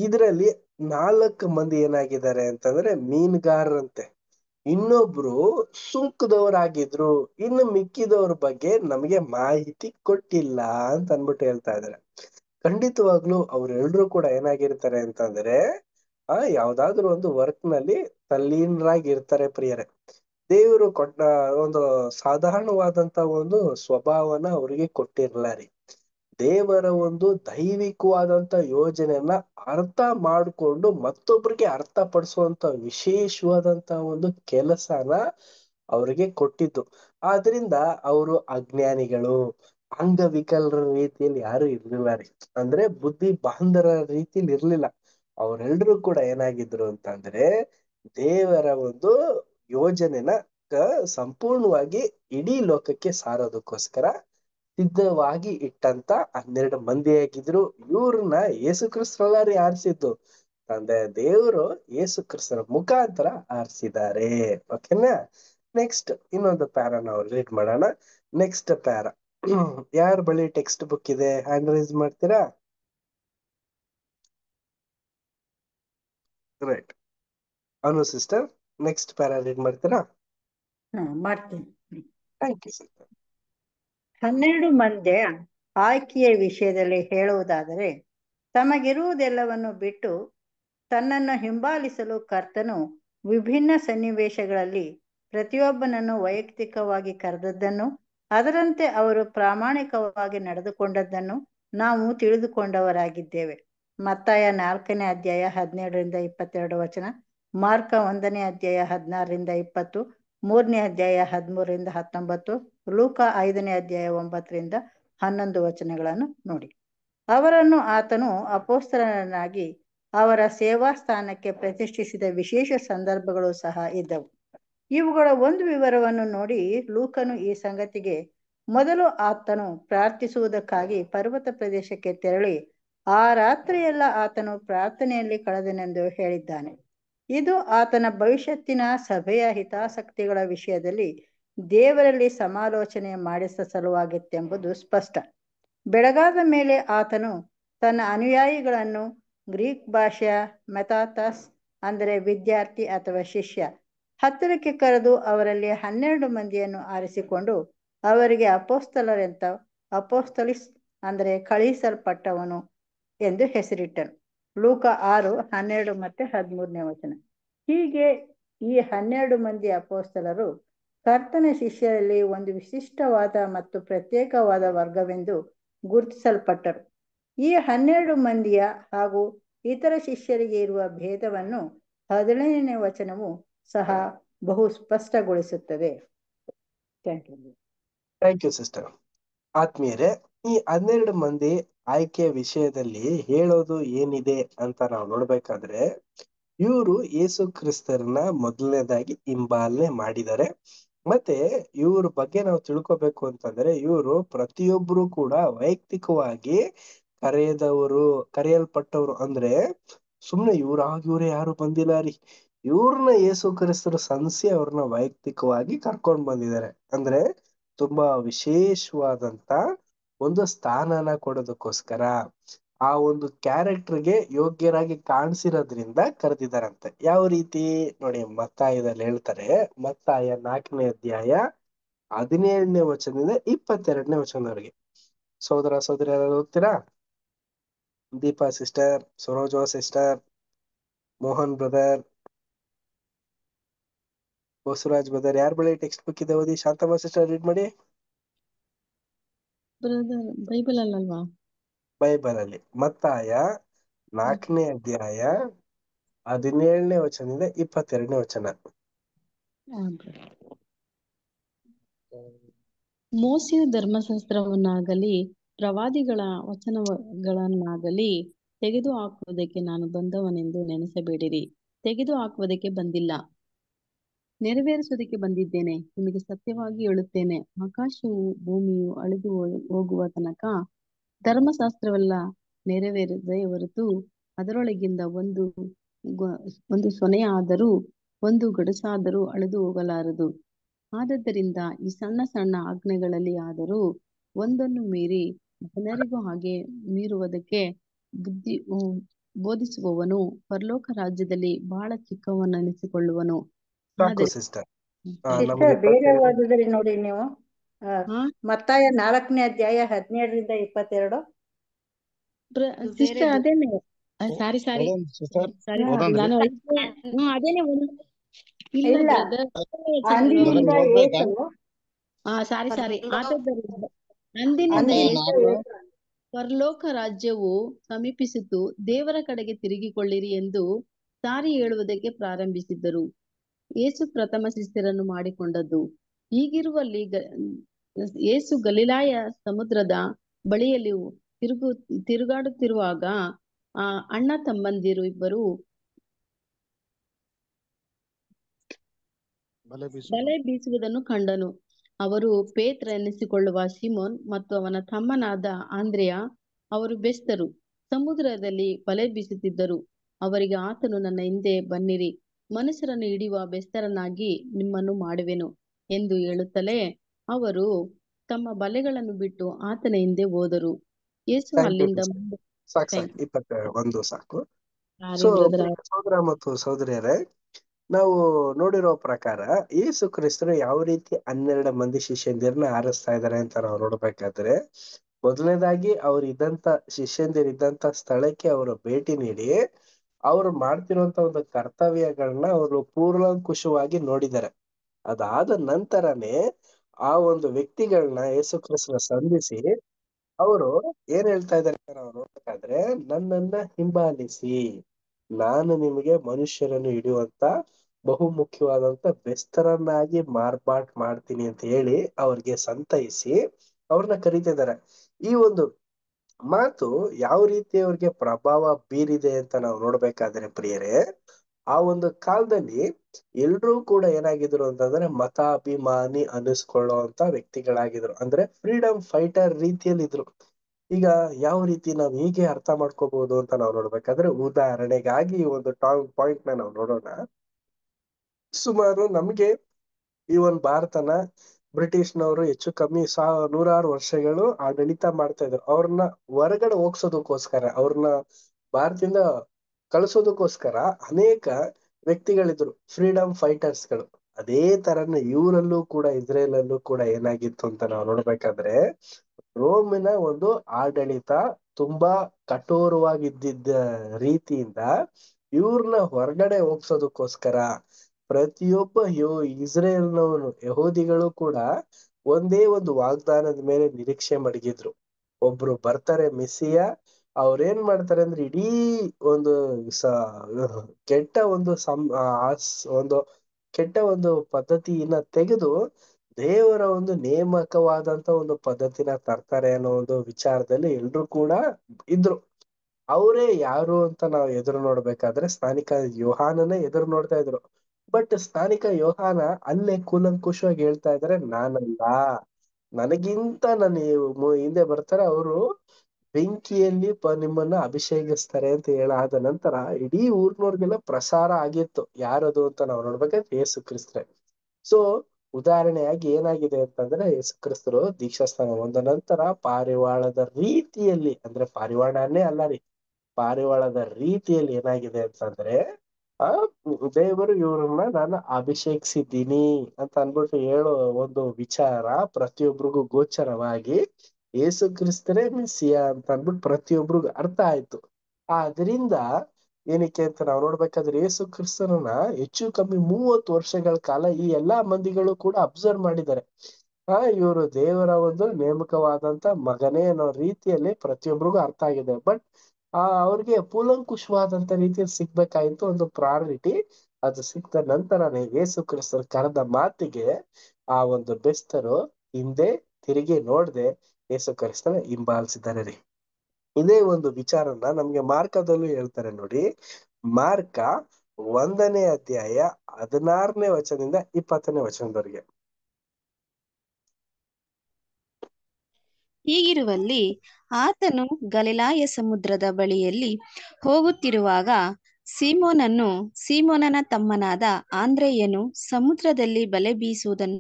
ಇದರಲ್ಲಿ ನಾಲ್ಕು ಮಂದಿ ಏನಾಗಿದ್ದಾರೆ ಅಂತಂದ್ರೆ ಮೀನುಗಾರರಂತೆ ಇನ್ನೊಬ್ರು ಸುಂಕದವರಾಗಿದ್ರು ಇನ್ನು ಮಿಕ್ಕಿದವ್ರ ಬಗ್ಗೆ ನಮಗೆ ಮಾಹಿತಿ ಕೊಟ್ಟಿಲ್ಲ ಅಂತ ಅನ್ಬಿಟ್ಟು ಹೇಳ್ತಾ ಇದಾರೆ ಖಂಡಿತವಾಗ್ಲು ಅವ್ರೆಲ್ರು ಕೂಡ ಏನಾಗಿರ್ತಾರೆ ಅಂತಂದ್ರೆ ಆ ಯಾವ್ದಾದ್ರು ಒಂದು ವರ್ಕ್ ನಲ್ಲಿ ಇರ್ತಾರೆ ಪ್ರಿಯರೇ ದೇವರು ಕೊಟ್ಟ ಒಂದು ಸಾಧಾರಣವಾದಂತ ಒಂದು ಸ್ವಭಾವನ ಅವ್ರಿಗೆ ಕೊಟ್ಟಿರ್ಲಾರಿ ದೇವರ ಒಂದು ದೈವಿಕವಾದಂತ ಯೋಜನೆಯನ್ನ ಅರ್ಥ ಮಾಡಿಕೊಂಡು ಮತ್ತೊಬ್ಬರಿಗೆ ಅರ್ಥ ಪಡಿಸುವಂತ ವಿಶೇಷವಾದಂತ ಒಂದು ಕೆಲಸನ ಅವರಿಗೆ ಕೊಟ್ಟಿದ್ದು ಆದ್ರಿಂದ ಅವರು ಅಜ್ಞಾನಿಗಳು ಅಂಗವಿಕಲರ ರೀತಿಯಲ್ಲಿ ಯಾರು ಇರ್ಲಿಲ್ಲ ರೀ ಅಂದ್ರೆ ಬುದ್ಧಿ ಬಾಂಧರ ರೀತಿಯಲ್ಲಿ ಇರ್ಲಿಲ್ಲ ಅವರೆಲ್ಲರೂ ಕೂಡ ಏನಾಗಿದ್ರು ಅಂತಂದ್ರೆ ದೇವರ ಒಂದು ಯೋಜನೆನ ಸಂಪೂರ್ಣವಾಗಿ ಇಡೀ ಲೋಕಕ್ಕೆ ಸಾರೋದಕ್ಕೋಸ್ಕರ ಸಿದ್ಧವಾಗಿ ಇಟ್ಟಂತ ಹನ್ನೆರಡು ಆಗಿದ್ರು ಇವ್ರನ್ನ ಯೇಸು ಕ್ರಿಸ್ತರಲ್ಲಾರಿ ಆರಿಸಿದ್ದು ತಂದೆ ದೇವರು ಯೇಸು ಕ್ರಿಸ್ತರ ಮುಖಾಂತರ ಆರಿಸಿದ್ದಾರೆ ಓಕೆನಾ ನೆಕ್ಸ್ಟ್ ಇನ್ನೊಂದು ಪ್ಯಾರ ನಾವು ರೀಡ್ ಮಾಡೋಣ ನೆಕ್ಸ್ಟ್ ಪ್ಯಾರ ಯಾರ ಬಳಿ ಟೆಕ್ಸ್ಟ್ ಬುಕ್ ಇದೆ ಹ್ಯಾಂಡ್ ರೈಸ್ ಮಾಡ್ತೀರಾ right Anu sister next para read ಮಾಡ್ತೀರಾ ಮಾಡ್ತೀನಿ ಥ್ಯಾಂಕ್ ಯು ಸಿಸ್ಟರ್ ಹನ್ನೆರಡು ಮಂದಿಯ ಆಯ್ಕೆಯ ವಿಷಯದಲ್ಲಿ ಹೇಳುವುದಾದರೆ ತಮಗಿರುವುದೆಲ್ಲವನ್ನು ಬಿಟ್ಟು ತನ್ನನ್ನು ಹಿಂಬಾಲಿಸಲು ಕರ್ತನು ವಿಭಿನ್ನ ಸನ್ನಿವೇಶಗಳಲ್ಲಿ ಪ್ರತಿಯೊಬ್ಬನನ್ನು ವೈಯಕ್ತಿಕವಾಗಿ ಕರೆದದ್ದನ್ನು ಅದರಂತೆ ಅವರು ಪ್ರಾಮಾಣಿಕವಾಗಿ ನಡೆದುಕೊಂಡದ್ದನ್ನು ನಾವು ತಿಳಿದುಕೊಂಡವರಾಗಿದ್ದೇವೆ ಮತ್ತಾಯ ನಾಲ್ಕನೇ ಅಧ್ಯಾಯ ಹದಿನೇಳರಿಂದ ಇಪ್ಪತ್ತೆರಡು ವಚನ ಮಾರ್ಕ ಒಂದನೇ ಅಧ್ಯಾಯ ಹದಿನಾರರಿಂದ ಇಪ್ಪತ್ತು ಮೂರನೇ ಅಧ್ಯಾಯ ಹದಿಮೂರರಿಂದ ಹತ್ತೊಂಬತ್ತು ಲೂಕ ಐದನೇ ಅಧ್ಯಾಯ ಒಂಬತ್ತರಿಂದ ಹನ್ನೊಂದು ವಚನಗಳನ್ನು ನೋಡಿ ಅವರನ್ನು ಆತನು ಅಪೋಸ್ತರನಾಗಿ ಅವರ ಸೇವಾ ಸ್ಥಾನಕ್ಕೆ ಪ್ರತಿಷ್ಠಿಸಿದ ವಿಶೇಷ ಸಂದರ್ಭಗಳು ಸಹ ಇದ್ದವು ಇವುಗಳ ಒಂದು ವಿವರವನ್ನು ನೋಡಿ ಲೂಕನು ಈ ಸಂಗತಿಗೆ ಮೊದಲು ಆತನು ಪ್ರಾರ್ಥಿಸುವುದಕ್ಕಾಗಿ ಪರ್ವತ ಪ್ರದೇಶಕ್ಕೆ ತೆರಳಿ ಆ ರಾತ್ರಿಯೆಲ್ಲ ಆತನು ಪ್ರಾರ್ಥನೆಯಲ್ಲಿ ಕಳೆದನೆಂದು ಹೇಳಿದ್ದಾನೆ ಇದು ಆತನ ಭವಿಷ್ಯತ್ತಿನ ಸಭೆಯ ಹಿತಾಸಕ್ತಿಗಳ ವಿಷಯದಲ್ಲಿ ದೇವರಲ್ಲಿ ಸಮಾಲೋಚನೆ ಮಾಡಿಸ ಸಲುವಾಗಿತ್ತೆಂಬುದು ಸ್ಪಷ್ಟ ಬೆಳಗಾದ ಮೇಲೆ ಆತನು ತನ್ನ ಅನುಯಾಯಿಗಳನ್ನು ಗ್ರೀಕ್ ಭಾಷೆಯ ಮೆಥಾತಾಸ್ ಅಂದರೆ ವಿದ್ಯಾರ್ಥಿ ಅಥವಾ ಶಿಷ್ಯ ಹತ್ತಿರಕ್ಕೆ ಕರೆದು ಅವರಲ್ಲಿ ಹನ್ನೆರಡು ಮಂದಿಯನ್ನು ಆರಿಸಿಕೊಂಡು ಅವರಿಗೆ ಅಪೋಸ್ತಲರೆಂತ ಅಪೋಸ್ತಲಿಸ್ ಅಂದರೆ ಕಳುಹಿಸಲ್ಪಟ್ಟವನು ಎಂದು ಹೆಸರಿಟ್ಟನು ಲೂಕ ಆರು ಹನ್ನೆರಡು ಮತ್ತೆ ಹದಿಮೂರನೇ ವಚನ ಹೀಗೆ ಈ ಹನ್ನೆರಡು ಮಂದಿ ಅಪೋಸ್ತಲರು ಕರ್ತನ ಶಿಷ್ಯರಲ್ಲಿ ಒಂದು ವಿಶಿಷ್ಟವಾದ ಮತ್ತು ಪ್ರತ್ಯೇಕವಾದ ವರ್ಗವೆಂದು ಗುರುತಿಸಲ್ಪಟ್ಟರು ಈ ಹನ್ನೆರಡು ಮಂದಿಯ ಹಾಗೂ ಇತರ ಶಿಷ್ಯರಿಗೆ ಇರುವ ಭೇದವನ್ನು ಹದಿನೈದನೇ ವಚನವು ಸಹ ಬಹು ಸ್ಪಷ್ಟಗೊಳಿಸುತ್ತದೆ ಥ್ಯಾಂಕ್ ಯು ಸಿಸ್ಟರ್ ಆತ್ಮೀಯರೇ ಈ ಹನ್ನೆರಡು ಮಂದಿ ಆಯ್ಕೆಯ ವಿಷಯದಲ್ಲಿ ಹೇಳೋದು ಏನಿದೆ ಅಂತ ನಾವು ನೋಡ್ಬೇಕಾದ್ರೆ ಇವರು ಯೇಸು ಕ್ರಿಸ್ತರನ್ನ ಮೊದಲನೇದಾಗಿ ಹಿಂಬಾಲನೆ ಮಾಡಿದ್ದಾರೆ ಮತ್ತೆ ಇವ್ರ ಬಗ್ಗೆ ನಾವು ತಿಳ್ಕೋಬೇಕು ಅಂತಂದ್ರೆ ಇವರು ಪ್ರತಿಯೊಬ್ರು ಕೂಡ ವೈಯಕ್ತಿಕವಾಗಿ ಕರೆಯದವರು ಕರೆಯಲ್ಪಟ್ಟವರು ಅಂದ್ರೆ ಸುಮ್ನೆ ಇವ್ರ ಆಗ ಯಾರು ಬಂದಿಲ್ಲ ರೀ ಇವ್ರನ್ನ ಯೇಸು ಕ್ರಿಸ್ತರು ಸಂಸಿ ಅವ್ರನ್ನ ವೈಯಕ್ತಿಕವಾಗಿ ಕರ್ಕೊಂಡ್ ಬಂದಿದ್ದಾರೆ ಅಂದ್ರೆ ತುಂಬಾ ವಿಶೇಷವಾದಂತ ಒಂದು ಸ್ಥಾನನ ಕೊಡೋದಕ್ಕೋಸ್ಕರ ಆ ಒಂದು ಕ್ಯಾರೆಕ್ಟರ್ಗೆ ಯೋಗ್ಯರಾಗಿ ಕಾಣಿಸಿರೋದ್ರಿಂದ ಕರೆದಿದ್ದಾರಂತೆ ಯಾವ ರೀತಿ ನೋಡಿ ಮತ್ತಾಯದಲ್ಲಿ ಹೇಳ್ತಾರೆ ಮತ್ತಾಯ ನಾಲ್ಕನೇ ಅಧ್ಯಾಯ ಹದಿನೇಳನೇ ವಚನದಿಂದ ಇಪ್ಪತ್ತೆರಡನೇ ವಚನದವರೆಗೆ ಸೋದರ ಸೋದರಿ ಯಾರು ಓದ್ತೀರಾ Deepa sister Saroja sister Mohan brother Basavaraj brother ಯಾರ ಬಳಿ ಟೆಕ್ಸ್ಟ್ ಬುಕ್ ಇದೆ ಓದಿ ಶಾಂತಮ್ಮ ಸಿಸ್ಟರ್ ರೀಡ್ ಮಾಡಿ ಬೈಬಲ್ ಅಲ್ಲಲ್ವಾ ಬೈಬಲಲ್ಲಿ ಮತ್ತಾಯ ನಾಲ್ಕನೇ ಅಧ್ಯಾಯ ಹದಿನೇಳನೇ ವಚನದಿಂದ ಇಪ್ಪತ್ತೆರಡನೇ ವಚನ ಮೋಸೆಯು ಧರ್ಮಶಾಸ್ತ್ರವನ್ನಾಗಲಿ ಪ್ರವಾದಿಗಳ ವಚನಗಳನ್ನಾಗಲಿ ತೆಗೆದು ಹಾಕುವುದಕ್ಕೆ ನಾನು ಬಂದವನೆಂದು ನೆನೆಸಬೇಡಿರಿ ತೆಗೆದು ಹಾಕುವುದಕ್ಕೆ ಬಂದಿಲ್ಲ ನೆರವೇರಿಸುವುದಕ್ಕೆ ಬಂದಿದ್ದೇನೆ ನಿಮಗೆ ಸತ್ಯವಾಗಿ ಹೇಳುತ್ತೇನೆ ಆಕಾಶವು ಭೂಮಿಯು ಅಳಿದು ಹೋಗುವ ತನಕ ಧರ್ಮಶಾಸ್ತ್ರವೆಲ್ಲ ನೆರವೇರದೆ ಹೊರತು ಅದರೊಳಗಿಂದ ಒಂದು ಒಂದು ಸೊನೆಯಾದರೂ ಒಂದು ಗಡಸಾದರೂ ಅಳೆದು ಹೋಗಲಾರದು ಆದ್ದರಿಂದ ಈ ಸಣ್ಣ ಸಣ್ಣ ಆಜ್ಞೆಗಳಲ್ಲಿ ಆದರೂ ಒಂದನ್ನು ಮೀರಿ ಜನರಿಗೂ ಹಾಗೆ ಮೀರುವುದಕ್ಕೆ ಬುದ್ಧಿ ಬೋಧಿಸುವವನು ಪರಲೋಕ ರಾಜ್ಯದಲ್ಲಿ ಬಹಳ ಚಿಕ್ಕವನ್ನೆನಿಸಿಕೊಳ್ಳುವನು ನೋಡಿ ನೀವು ಮತ್ತಾಯ ನಾಲ್ಕನೇ ಅಧ್ಯಾಯ ಹದಿನೇಳರಿಂದ ಇಪ್ಪತ್ತೆರಡು ಸಾರಿ ಸಾರಿ ಸಾರಿ ಸಾರಿ ಅಂದಿನಿಂದ ಪರಲೋಕ ರಾಜ್ಯವು ಸಮೀಪಿಸಿತು ದೇವರ ಕಡೆಗೆ ತಿರುಗಿಕೊಳ್ಳಿರಿ ಎಂದು ಸಾರಿ ಹೇಳುವುದಕ್ಕೆ ಪ್ರಾರಂಭಿಸಿದ್ದರು ಯೇಸು ಪ್ರಥಮ ಶಿಷ್ಯರನ್ನು ಮಾಡಿಕೊಂಡದ್ದು ಈಗಿರುವಲ್ಲಿ ಏಸು ಗಲಿಲಾಯ ಸಮುದ್ರದ ಬಳಿಯಲ್ಲಿ ತಿರುಗು ತಿರುಗಾಡುತ್ತಿರುವಾಗ ಆ ಅಣ್ಣ ತಮ್ಮಂದಿರು ಇಬ್ಬರು ಬಲೆ ಬೀಸುವುದನ್ನು ಕಂಡನು ಅವರು ಪೇತ್ರ ಎನಿಸಿಕೊಳ್ಳುವ ಶಿಮೋನ್ ಮತ್ತು ಅವನ ತಮ್ಮನಾದ ಆಂದ್ರೆಯ ಅವರು ಬೆಸ್ತರು ಸಮುದ್ರದಲ್ಲಿ ಬಲೆ ಬೀಸುತ್ತಿದ್ದರು ಅವರಿಗೆ ಆತನು ನನ್ನ ಹಿಂದೆ ಬನ್ನಿರಿ ಮನುಷ್ಯರನ್ನು ಹಿಡಿಯುವ ಬೆಸ್ತರನ್ನಾಗಿ ನಿಮ್ಮನ್ನು ಮಾಡುವೆನು ಎಂದು ಹೇಳುತ್ತಲೇ ಅವರು ತಮ್ಮ ಬಲೆಗಳನ್ನು ಬಿಟ್ಟು ಆತನ ಹಿಂದೆ ಹೋದರು ಯೇಸು ಅಲ್ಲಿಂದ ಒಂದು ಸಾಕು ಸೋದರ ಮತ್ತು ಸಹೋದರಿಯರೇ ನಾವು ನೋಡಿರೋ ಪ್ರಕಾರ ಯೇಸು ಕ್ರಿಸ್ತರು ಯಾವ ರೀತಿ ಹನ್ನೆರಡು ಮಂದಿ ಶಿಷ್ಯಂದಿರನ್ನ ಆರಿಸ್ತಾ ಇದಾರೆ ಅಂತ ನಾವು ನೋಡ್ಬೇಕಾದ್ರೆ ಮೊದಲನೇದಾಗಿ ಅವ್ರು ಇದ್ದಂತ ಇದ್ದಂತ ಸ್ಥಳಕ್ಕೆ ಅವರು ಭೇಟಿ ನೀಡಿ ಅವ್ರು ಮಾಡ್ತಿರುವಂತ ಒಂದು ಕರ್ತವ್ಯಗಳನ್ನ ಅವರು ಪೂರ್ಣಾಂಕುಶವಾಗಿ ನೋಡಿದ್ದಾರೆ ಅದಾದ ನಂತರನೇ ಆ ಒಂದು ವ್ಯಕ್ತಿಗಳನ್ನ ಯೇಸು ಕ್ರಿಸ್ತನ ಸಂಧಿಸಿ ಅವರು ಏನ್ ಹೇಳ್ತಾ ಇದ್ದಾರೆ ನಾವು ನೋಡ್ಬೇಕಾದ್ರೆ ನನ್ನನ್ನ ಹಿಂಬಾಲಿಸಿ ನಾನು ನಿಮಗೆ ಮನುಷ್ಯರನ್ನು ಹಿಡಿಯುವಂತ ಬಹುಮುಖ್ಯವಾದಂತ ಬೆಸ್ತರನ್ನಾಗಿ ಮಾರ್ಪಾಟ್ ಮಾಡ್ತೀನಿ ಅಂತ ಹೇಳಿ ಅವ್ರಿಗೆ ಸಂತೈಸಿ ಅವ್ರನ್ನ ಇದಾರೆ ಈ ಒಂದು ಮಾತು ಯಾವ ರೀತಿ ಅವ್ರಿಗೆ ಪ್ರಭಾವ ಬೀರಿದೆ ಅಂತ ನಾವು ನೋಡ್ಬೇಕಾದ್ರೆ ಪ್ರಿಯರೇ ಆ ಒಂದು ಕಾಲದಲ್ಲಿ ಎಲ್ರೂ ಕೂಡ ಏನಾಗಿದ್ರು ಅಂತಂದ್ರೆ ಮತಾಭಿಮಾನಿ ಅನಿಸ್ಕೊಳ್ಳೋ ಅಂತ ವ್ಯಕ್ತಿಗಳಾಗಿದ್ರು ಅಂದ್ರೆ ಫ್ರೀಡಮ್ ಫೈಟರ್ ರೀತಿಯಲ್ಲಿ ಇದ್ರು ಈಗ ಯಾವ ರೀತಿ ನಾವು ಹೀಗೆ ಅರ್ಥ ಮಾಡ್ಕೋಬಹುದು ಅಂತ ನಾವು ನೋಡ್ಬೇಕಾದ್ರೆ ಉದಾಹರಣೆಗಾಗಿ ಈ ಒಂದು ಟಾಂಗ್ ಪಾಯಿಂಟ್ ನ ನಾವು ನೋಡೋಣ ಸುಮಾರು ನಮ್ಗೆ ಈ ಒಂದು ಭಾರತನ ಬ್ರಿಟಿಷ್ನವರು ಹೆಚ್ಚು ಕಮ್ಮಿ ಸಾ ನೂರಾರು ವರ್ಷಗಳು ಆಡಳಿತ ಮಾಡ್ತಾ ಇದ್ರು ಅವ್ರನ್ನ ಹೊರಗಡೆ ಹೋಗ್ಸೋದಕ್ಕೋಸ್ಕರ ಅವ್ರನ್ನ ಭಾರತದಿಂದ ಕಳಿಸೋದಕ್ಕೋಸ್ಕರ ಅನೇಕ ವ್ಯಕ್ತಿಗಳಿದ್ರು ಫ್ರೀಡಮ್ ಫೈಟರ್ಸ್ಗಳು ಅದೇ ತರನ ಇವರಲ್ಲೂ ಕೂಡ ಇಸ್ರೇಲ್ ಅಲ್ಲೂ ಕೂಡ ಏನಾಗಿತ್ತು ಅಂತ ನಾವು ನೋಡ್ಬೇಕಾದ್ರೆ ರೋಮಿನ ಒಂದು ಆಡಳಿತ ತುಂಬಾ ಕಠೋರವಾಗಿದ್ದ ರೀತಿಯಿಂದ ಇವ್ರನ್ನ ಹೊರಗಡೆ ಹೋಗ್ಸೋದಕ್ಕೋಸ್ಕರ ಪ್ರತಿಯೊಬ್ಬ ಯೋ ಇಸ್ರೇಲ್ನವನು ಯಹೋದಿಗಳು ಕೂಡ ಒಂದೇ ಒಂದು ವಾಗ್ದಾನದ ಮೇಲೆ ನಿರೀಕ್ಷೆ ಮಡಗಿದ್ರು ಒಬ್ರು ಬರ್ತಾರೆ ಮೆಸ್ಸಿಯ ಅವ್ರೇನ್ ಮಾಡ್ತಾರೆ ಅಂದ್ರೆ ಇಡೀ ಒಂದು ಸ ಕೆಟ್ಟ ಒಂದು ಸಂ ಒಂದು ಕೆಟ್ಟ ಒಂದು ಪದ್ಧತಿಯನ್ನ ತೆಗೆದು ದೇವರ ಒಂದು ನೇಮಕವಾದಂತ ಒಂದು ಪದ್ಧತಿನ ತರ್ತಾರೆ ಅನ್ನೋ ಒಂದು ವಿಚಾರದಲ್ಲಿ ಎಲ್ರು ಕೂಡ ಇದ್ರು ಅವರೇ ಯಾರು ಅಂತ ನಾವು ಎದುರು ನೋಡ್ಬೇಕಾದ್ರೆ ಸ್ಥಾನಿಕ ಯೋಹಾನನೇ ಎದುರು ನೋಡ್ತಾ ಇದ್ರು ಬಟ್ ಸ್ಥಾನಿಕ ಯೋಹಾನ ಅಲ್ಲೇ ಕೂಲಂಕುಷವಾಗಿ ಹೇಳ್ತಾ ಇದಾರೆ ನಾನಲ್ಲ ನನಗಿಂತ ನನ್ನ ಹಿಂದೆ ಬರ್ತಾರೆ ಅವರು ಬೆಂಕಿಯಲ್ಲಿ ನಿಮ್ಮನ್ನ ಅಭಿಷೇಕಿಸ್ತಾರೆ ಅಂತ ಹೇಳಾದ ನಂತರ ಇಡೀ ಊರ್ನವ್ರಿಗೆಲ್ಲ ಪ್ರಸಾರ ಆಗಿತ್ತು ಯಾರದು ಅಂತ ನಾವು ನೋಡ್ಬೇಕಾದ್ರೆ ಯೇಸು ಕ್ರಿಸ್ತರೆ ಸೊ ಉದಾಹರಣೆಯಾಗಿ ಏನಾಗಿದೆ ಅಂತಂದ್ರೆ ಯೇಸು ಕ್ರಿಸ್ತರು ದೀಕ್ಷಾಸ್ಥಾನ ಒಂದ ನಂತರ ಪಾರಿವಾಳದ ರೀತಿಯಲ್ಲಿ ಅಂದ್ರೆ ಪಾರಿವಾಳನೇ ಅಲ್ಲ ರೀ ಪಾರಿವಾಳದ ರೀತಿಯಲ್ಲಿ ಏನಾಗಿದೆ ಅಂತಂದ್ರೆ ಆ ದೇವರು ಇವರನ್ನ ನಾನು ಅಭಿಷೇಕಿಸಿದ್ದೀನಿ ಅಂತ ಅನ್ಬಿಟ್ಟು ಹೇಳೋ ಒಂದು ವಿಚಾರ ಪ್ರತಿಯೊಬ್ಬರಿಗೂ ಗೋಚರವಾಗಿ ಏಸು ಕ್ರಿಸ್ತರೇ ಮೆಸ್ಸಿಯ ಅಂತ ಅಂದ್ಬಿಟ್ಟು ಪ್ರತಿಯೊಬ್ರಿಗೂ ಅರ್ಥ ಆಯ್ತು ಅದರಿಂದ ಏನಕ್ಕೆ ಅಂತ ನಾವು ನೋಡ್ಬೇಕಾದ್ರೆ ಯೇಸು ಕ್ರಿಸ್ತನನ್ನ ಹೆಚ್ಚು ಕಮ್ಮಿ ಮೂವತ್ತು ವರ್ಷಗಳ ಕಾಲ ಈ ಎಲ್ಲಾ ಮಂದಿಗಳು ಕೂಡ ಅಬ್ಸರ್ವ್ ಮಾಡಿದ್ದಾರೆ ಆ ಇವರು ದೇವರ ಒಂದು ನೇಮಕವಾದಂತ ಮಗನೇ ಅನ್ನೋ ರೀತಿಯಲ್ಲಿ ಪ್ರತಿಯೊಬ್ಬರಿಗೂ ಅರ್ಥ ಆಗಿದೆ ಬಟ್ ಆ ಅವ್ರಿಗೆ ಪೂಲಂಕುಷವಾದಂತ ರೀತಿಯಲ್ಲಿ ಸಿಗ್ಬೇಕಾಯ್ತು ಒಂದು ಪ್ರಾಯೋರಿಟಿ ಅದು ಸಿಕ್ತ ನಂತರ ಯೇಸು ಕ್ರಿಸ್ತರು ಕರೆದ ಮಾತಿಗೆ ಆ ಒಂದು ಬೆಸ್ತರು ಹಿಂದೆ ತಿರುಗಿ ನೋಡ್ದೆ ಯೇಸು ಕ್ರಿಸ್ತನ ಹಿಂಬಾಲಿಸಿದ್ದಾರೆ ರೀ ಇದೇ ಒಂದು ವಿಚಾರನ ನಮ್ಗೆ ಮಾರ್ಕದಲ್ಲೂ ಹೇಳ್ತಾರೆ ನೋಡಿ ಮಾರ್ಕ ಒಂದನೇ ಅಧ್ಯಾಯ ಹದಿನಾರನೇ ವಚನದಿಂದ ಇಪ್ಪತ್ತನೇ ವಚನದವರೆಗೆ ಹೀಗಿರುವಲ್ಲಿ ಆತನು ಗಲಿಲಾಯ ಸಮುದ್ರದ ಬಳಿಯಲ್ಲಿ ಹೋಗುತ್ತಿರುವಾಗ ಸೀಮೋನನ್ನು ಸೀಮೋನನ ತಮ್ಮನಾದ ಆಂದ್ರೆಯನು ಸಮುದ್ರದಲ್ಲಿ ಬಲೆ ಬೀಸುವುದನ್ನು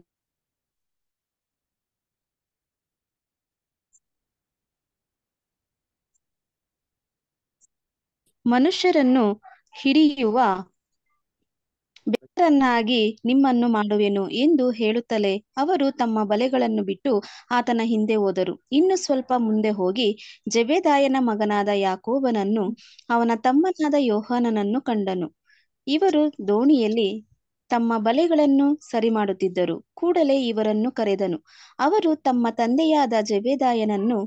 ಮನುಷ್ಯರನ್ನು ಹಿಡಿಯುವ ಬೆಟ್ಟರನ್ನಾಗಿ ನಿಮ್ಮನ್ನು ಮಾಡುವೆನು ಎಂದು ಹೇಳುತ್ತಲೇ ಅವರು ತಮ್ಮ ಬಲೆಗಳನ್ನು ಬಿಟ್ಟು ಆತನ ಹಿಂದೆ ಹೋದರು ಇನ್ನು ಸ್ವಲ್ಪ ಮುಂದೆ ಹೋಗಿ ಜಬೇದಾಯನ ಮಗನಾದ ಯಾಕೋಬನನ್ನು ಅವನ ತಮ್ಮನಾದ ಯೋಹಾನನನ್ನು ಕಂಡನು ಇವರು ದೋಣಿಯಲ್ಲಿ ತಮ್ಮ ಬಲೆಗಳನ್ನು ಸರಿ ಮಾಡುತ್ತಿದ್ದರು ಕೂಡಲೇ ಇವರನ್ನು ಕರೆದನು ಅವರು ತಮ್ಮ ತಂದೆಯಾದ ಜಬೇದಾಯನನ್ನು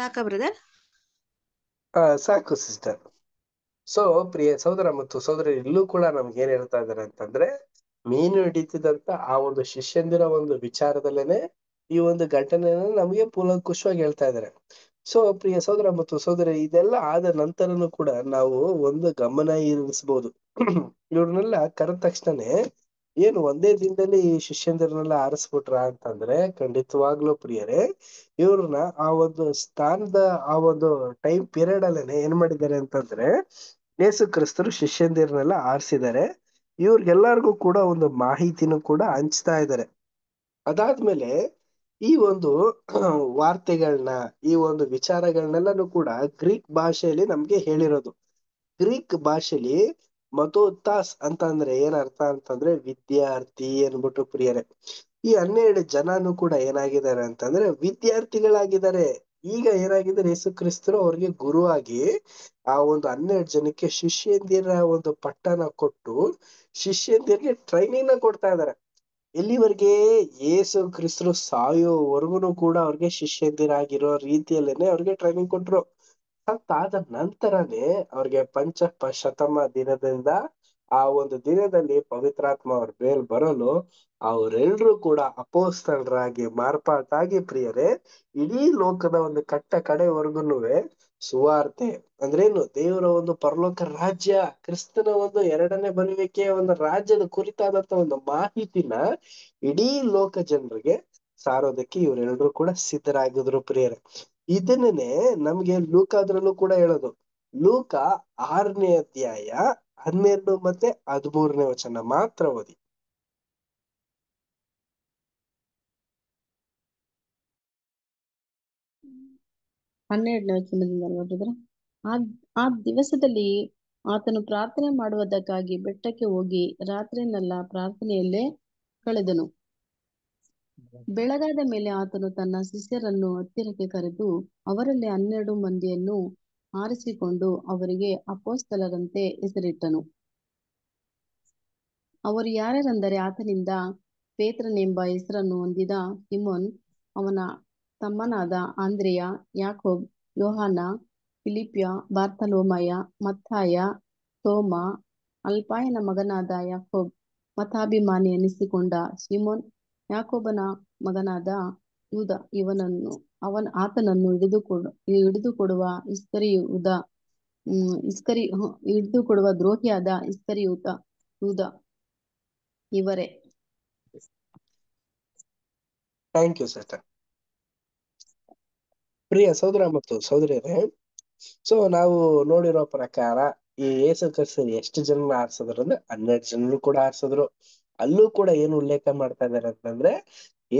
ಸಾಕಾ ಬ್ರದರ್ ಸಾಕು ಸಿಸ್ಟರ್ ಸೊ ಪ್ರಿಯ ಸಹೋದರ ಮತ್ತು ಸಹೋದರ ಇಲ್ಲೂ ಕೂಡ ನಮ್ಗೆ ಏನ್ ಹೇಳ್ತಾ ಇದಾರೆ ಅಂತಂದ್ರೆ ಮೀನು ಹಿಡಿತಿದಂತ ಆ ಒಂದು ಶಿಷ್ಯಂದಿರ ಒಂದು ವಿಚಾರದಲ್ಲೇನೆ ಈ ಒಂದು ಘಟನೆ ನಮ್ಗೆ ಪೂಲಂಕುಷವಾಗಿ ಹೇಳ್ತಾ ಇದ್ದಾರೆ ಸೊ ಪ್ರಿಯ ಸಹೋದರ ಮತ್ತು ಸಹೋದರಿ ಇದೆಲ್ಲ ಆದ ನಂತರನು ಕೂಡ ನಾವು ಒಂದು ಗಮನ ಇರಿಸಬಹುದು (clears throat) ಇವ್ರನ್ನೆಲ್ಲ ಕರೆದ ತಕ್ಷಣನೇ ಏನು ಒಂದೇ ದಿನದಲ್ಲಿ ಈ ಶಿಷ್ಯಂದಿರನೆಲ್ಲ ಆರಿಸ್ಬಿಟ್ರ ಅಂತಂದ್ರೆ ಖಂಡಿತವಾಗ್ಲೂ ಪ್ರಿಯರೇ ಇವ್ರನ್ನ ಆ ಒಂದು ಸ್ಥಾನದ ಆ ಒಂದು ಟೈಮ್ ಪೀರಿಯಡ್ ಅಲ್ಲೇನೆ ಏನ್ ಮಾಡಿದ್ದಾರೆ ಅಂತಂದ್ರೆ ಯೇಸು ಕ್ರಿಸ್ತರು ಶಿಷ್ಯಂದಿರನೆಲ್ಲ ಆರಿಸಿದ್ದಾರೆ ಇವ್ರಿಗೆಲ್ಲರಿಗೂ ಕೂಡ ಒಂದು ಮಾಹಿತಿನೂ ಕೂಡ ಹಂಚ್ತಾ ಇದ್ದಾರೆ ಅದಾದ್ಮೇಲೆ ಈ ಒಂದು (clears throat) ವಾರ್ತೆಗಳನ್ನ ಈ ಒಂದು ವಿಚಾರಗಳನ್ನೆಲ್ಲಾನು ಕೂಡ ಗ್ರೀಕ್ ಭಾಷೆಯಲ್ಲಿ ನಮ್ಗೆ ಹೇಳಿರೋದು ಗ್ರೀಕ್ ಭಾಷೆಯಲ್ಲಿ ಮಧುತಾಸ್ ಅಂತ ಅಂದ್ರೆ ಏನ್ ಅರ್ಥ ಅಂತಂದ್ರೆ ವಿದ್ಯಾರ್ಥಿ ಅನ್ಬಿಟ್ಟು ಪ್ರಿಯರೇ ಈ ಹನ್ನೆರಡು ಜನನು ಕೂಡ ಏನಾಗಿದ್ದಾರೆ ಅಂತಂದ್ರೆ ವಿದ್ಯಾರ್ಥಿಗಳಾಗಿದ್ದಾರೆ ಈಗ ಏನಾಗಿದ್ದಾರೆ ಯೇಸು ಕ್ರಿಸ್ತರು ಅವ್ರಿಗೆ ಗುರುವಾಗಿ ಆ ಒಂದು ಹನ್ನೆರಡು ಜನಕ್ಕೆ ಶಿಷ್ಯಂದಿರ ಒಂದು ಪಟ್ಟನ ಕೊಟ್ಟು ಶಿಷ್ಯಂದಿರ್ಗೆ ಟ್ರೈನಿಂಗ್ ನ ಕೊಡ್ತಾ ಇದ್ದಾರೆ ಎಲ್ಲಿವರೆಗೆ ಯೇಸು ಕ್ರಿಸ್ತರು ಸಾಯೋವರೆಗೂ ಕೂಡ ಅವ್ರಿಗೆ ಶಿಷ್ಯಂದಿರಾಗಿರೋ ರೀತಿಯಲ್ಲೇನೆ ಅವ್ರಿಗೆ ಟ್ರೈನಿಂಗ್ ಕೊಟ್ರು ಆದ ನಂತರನೇ ಅವ್ರಿಗೆ ಪಂಚ ಶತಮ ದಿನದಿಂದ ಆ ಒಂದು ದಿನದಲ್ಲಿ ಪವಿತ್ರಾತ್ಮ ಅವ್ರ ಮೇಲ್ ಬರಲು ಅವರೆಲ್ಲರೂ ಕೂಡ ಅಪೋಸ್ತಲರಾಗಿ ಮಾರ್ಪಾಟಾಗಿ ಪ್ರಿಯರೇ ಇಡೀ ಲೋಕದ ಒಂದು ಕಟ್ಟ ಕಡೆವರೆಗೂ ಸುವಾರ್ತೆ ಅಂದ್ರೇನು ದೇವರ ಒಂದು ಪರಲೋಕ ರಾಜ್ಯ ಕ್ರಿಸ್ತನ ಒಂದು ಎರಡನೇ ಬರುವಿಕೆಯ ಒಂದು ರಾಜ್ಯದ ಕುರಿತಾದಂತ ಒಂದು ಮಾಹಿತಿನ ಇಡೀ ಲೋಕ ಜನರಿಗೆ ಸಾರೋದಕ್ಕೆ ಇವರೆಲ್ಲರೂ ಕೂಡ ಸಿದ್ಧರಾಗಿದ್ರು ಪ್ರಿಯರೇ ಇದನ್ನೇ ನಮ್ಗೆ ಲೂಕಾದ್ರಲ್ಲೂ ಕೂಡ ಹೇಳೋದು ಲೂಕ ಆರನೇ ಅಧ್ಯಾಯ ಹನ್ನೆರಡು ಮತ್ತೆ ಹದಿಮೂರನೇ ವಚನ ಮಾತ್ರ ಓದಿ ಹನ್ನೆರಡನೇ ವಚನದಿಂದ ನೋಡಿದ್ರೆ ಆ ದಿವಸದಲ್ಲಿ ಆತನು ಪ್ರಾರ್ಥನೆ ಮಾಡುವುದಕ್ಕಾಗಿ ಬೆಟ್ಟಕ್ಕೆ ಹೋಗಿ ರಾತ್ರಿನೆಲ್ಲ ಪ್ರಾರ್ಥನೆಯಲ್ಲೇ ಕಳೆದನು ಬೆಳಗಾದ ಮೇಲೆ ಆತನು ತನ್ನ ಶಿಷ್ಯರನ್ನು ಹತ್ತಿರಕ್ಕೆ ಕರೆದು ಅವರಲ್ಲಿ ಹನ್ನೆರಡು ಮಂದಿಯನ್ನು ಆರಿಸಿಕೊಂಡು ಅವರಿಗೆ ಅಪೋಸ್ತಲರಂತೆ ಹೆಸರಿಟ್ಟನು ಅವರು ಯಾರ್ಯಾರೆಂದರೆ ಆತನಿಂದ ಪೇತ್ರನೆಂಬ ಹೆಸರನ್ನು ಹೊಂದಿದ ಸಿಮೋನ್ ಅವನ ತಮ್ಮನಾದ ಆಂದ್ರಿಯ ಯಾಕೋಬ್ ಯೋಹಾನ ಫಿಲಿಪಿಯ ಬಾರ್ತಲೋಮಯ ಮತ್ತಾಯ ತೋಮ ಅಲ್ಪಾಯನ ಮಗನಾದ ಯಾಕೋಬ್ ಮತಾಭಿಮಾನಿ ಎನಿಸಿಕೊಂಡ ಸಿಮೋನ್ ಯಾಕೋಬನ ಮಗನಾದ ಯೂದ ಇವನನ್ನು ಅವನ ಆತನನ್ನು ಹಿಡಿದುಕೊಡು ಹಿಡಿದುಕೊಡುವ ಇಸ್ಕರಿಯೂದ ಹ್ಮ್ ಇಸ್ಕರಿ ಹಿಡಿದುಕೊಡುವ ದ್ರೋಹಿಯಾದ ಇಸ್ಕರಿಯೂತ ಯೂದ ಇವರೇ ಥ್ಯಾಂಕ್ ಯು ಸರ್ ಪ್ರಿಯ ಸಹೋದರ ಮತ್ತು ಸಹೋದರಿಯರೇ ಸೊ ನಾವು ನೋಡಿರೋ ಪ್ರಕಾರ ಈ ಯೇಸು ಎಷ್ಟು ಜನ ಆರಿಸಿದ್ರು ಅಂದ್ರೆ ಹನ್ನೆರಡು ಜನರು ಕೂಡ ಆರಿಸಿದ್ರು ಅಲ್ಲೂ ಕೂಡ ಏನು ಉಲ್ಲೇಖ ಮಾಡ್ತಾ ಇದ್ದಾರೆ ಅಂತಂದ್ರೆ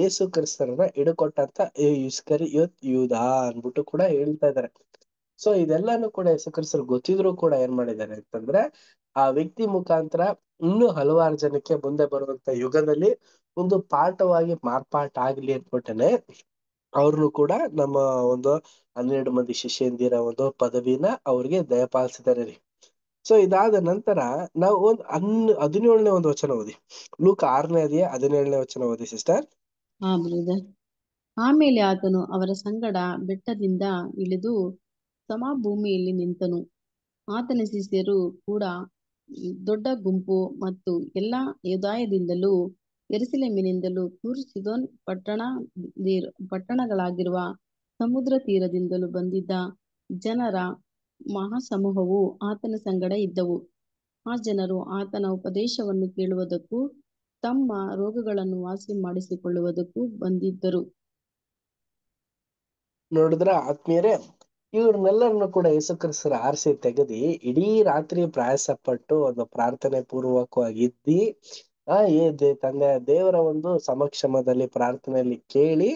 ಏಸು ಕ್ರಿಸ್ತರನ್ನ ಹಿಡುಕೊಟ್ಟಂತ ಯುಸ್ಕರಿ ಯೋತ್ ಯೂದ ಅನ್ಬಿಟ್ಟು ಕೂಡ ಹೇಳ್ತಾ ಇದಾರೆ ಸೊ ಇದೆಲ್ಲಾನು ಕೂಡ ಯೇಸು ಕ್ರಿಸ್ತರು ಗೊತ್ತಿದ್ರು ಕೂಡ ಏನ್ ಮಾಡಿದ್ದಾರೆ ಅಂತಂದ್ರೆ ಆ ವ್ಯಕ್ತಿ ಮುಖಾಂತರ ಇನ್ನೂ ಹಲವಾರು ಜನಕ್ಕೆ ಮುಂದೆ ಬರುವಂತ ಯುಗದಲ್ಲಿ ಒಂದು ಪಾಠವಾಗಿ ಮಾರ್ಪಾಟಾಗ್ಲಿ ಆಗ್ಲಿ ಅಂದ್ಬಿಟ್ಟನೆ ಅವ್ರನ್ನು ಕೂಡ ನಮ್ಮ ಒಂದು ಹನ್ನೆರಡು ಮಂದಿ ಶಿಷ್ಯಂದಿರ ಒಂದು ಪದವಿನ ಅವ್ರಿಗೆ ದಯಪಾಲಿಸಿದಾರೆ ರೀ ಸೊ ಇದಾದ ನಂತರ ನಾವು ಒಂದು ಹನ್ ಹದಿನೇಳನೇ ಒಂದು ವಚನ ಓದಿ ಲೂಕ್ ಆರನೇ ಅದೇ ಹದಿನೇಳನೇ ವಚನ ಓದಿ ಸಿಸ್ಟರ್ ಹಾ ಬ್ರದರ್ ಆಮೇಲೆ ಆತನು ಅವರ ಸಂಗಡ ಬೆಟ್ಟದಿಂದ ಇಳಿದು ಭೂಮಿಯಲ್ಲಿ ನಿಂತನು ಆತನ ಶಿಷ್ಯರು ಕೂಡ ದೊಡ್ಡ ಗುಂಪು ಮತ್ತು ಎಲ್ಲಾ ಯುದಾಯದಿಂದಲೂ ಎರಿಸಿಲೆಮಿನಿಂದಲೂ ತೂರ್ ಪಟ್ಟಣ ಪಟ್ಟಣಗಳಾಗಿರುವ ಸಮುದ್ರ ತೀರದಿಂದಲೂ ಬಂದಿದ್ದ ಜನರ ಮಹಾಸಮೂಹವು ಆತನ ಸಂಗಡ ಇದ್ದವು ಆ ಜನರು ಆತನ ಉಪದೇಶವನ್ನು ಕೇಳುವುದಕ್ಕೂ ತಮ್ಮ ರೋಗಗಳನ್ನು ವಾಸಿ ಮಾಡಿಸಿಕೊಳ್ಳುವುದಕ್ಕೂ ಬಂದಿದ್ದರು ನೋಡಿದ್ರ ಆತ್ಮೀಯರೇ ಇವ್ರನ್ನೆಲ್ಲರನ್ನು ಕೂಡ ಯೇಸುಕ್ರಿಸ್ತರ ಆರಿಸಿ ತೆಗೆದಿ ಇಡೀ ರಾತ್ರಿ ಪ್ರಯಾಸ ಪಟ್ಟು ಒಂದು ಪ್ರಾರ್ಥನೆ ಪೂರ್ವಕವಾಗಿ ಇದ್ದಿ ಆ ತಂದೆ ದೇವರ ಒಂದು ಸಮಕ್ಷಮದಲ್ಲಿ ಪ್ರಾರ್ಥನೆಯಲ್ಲಿ ಕೇಳಿ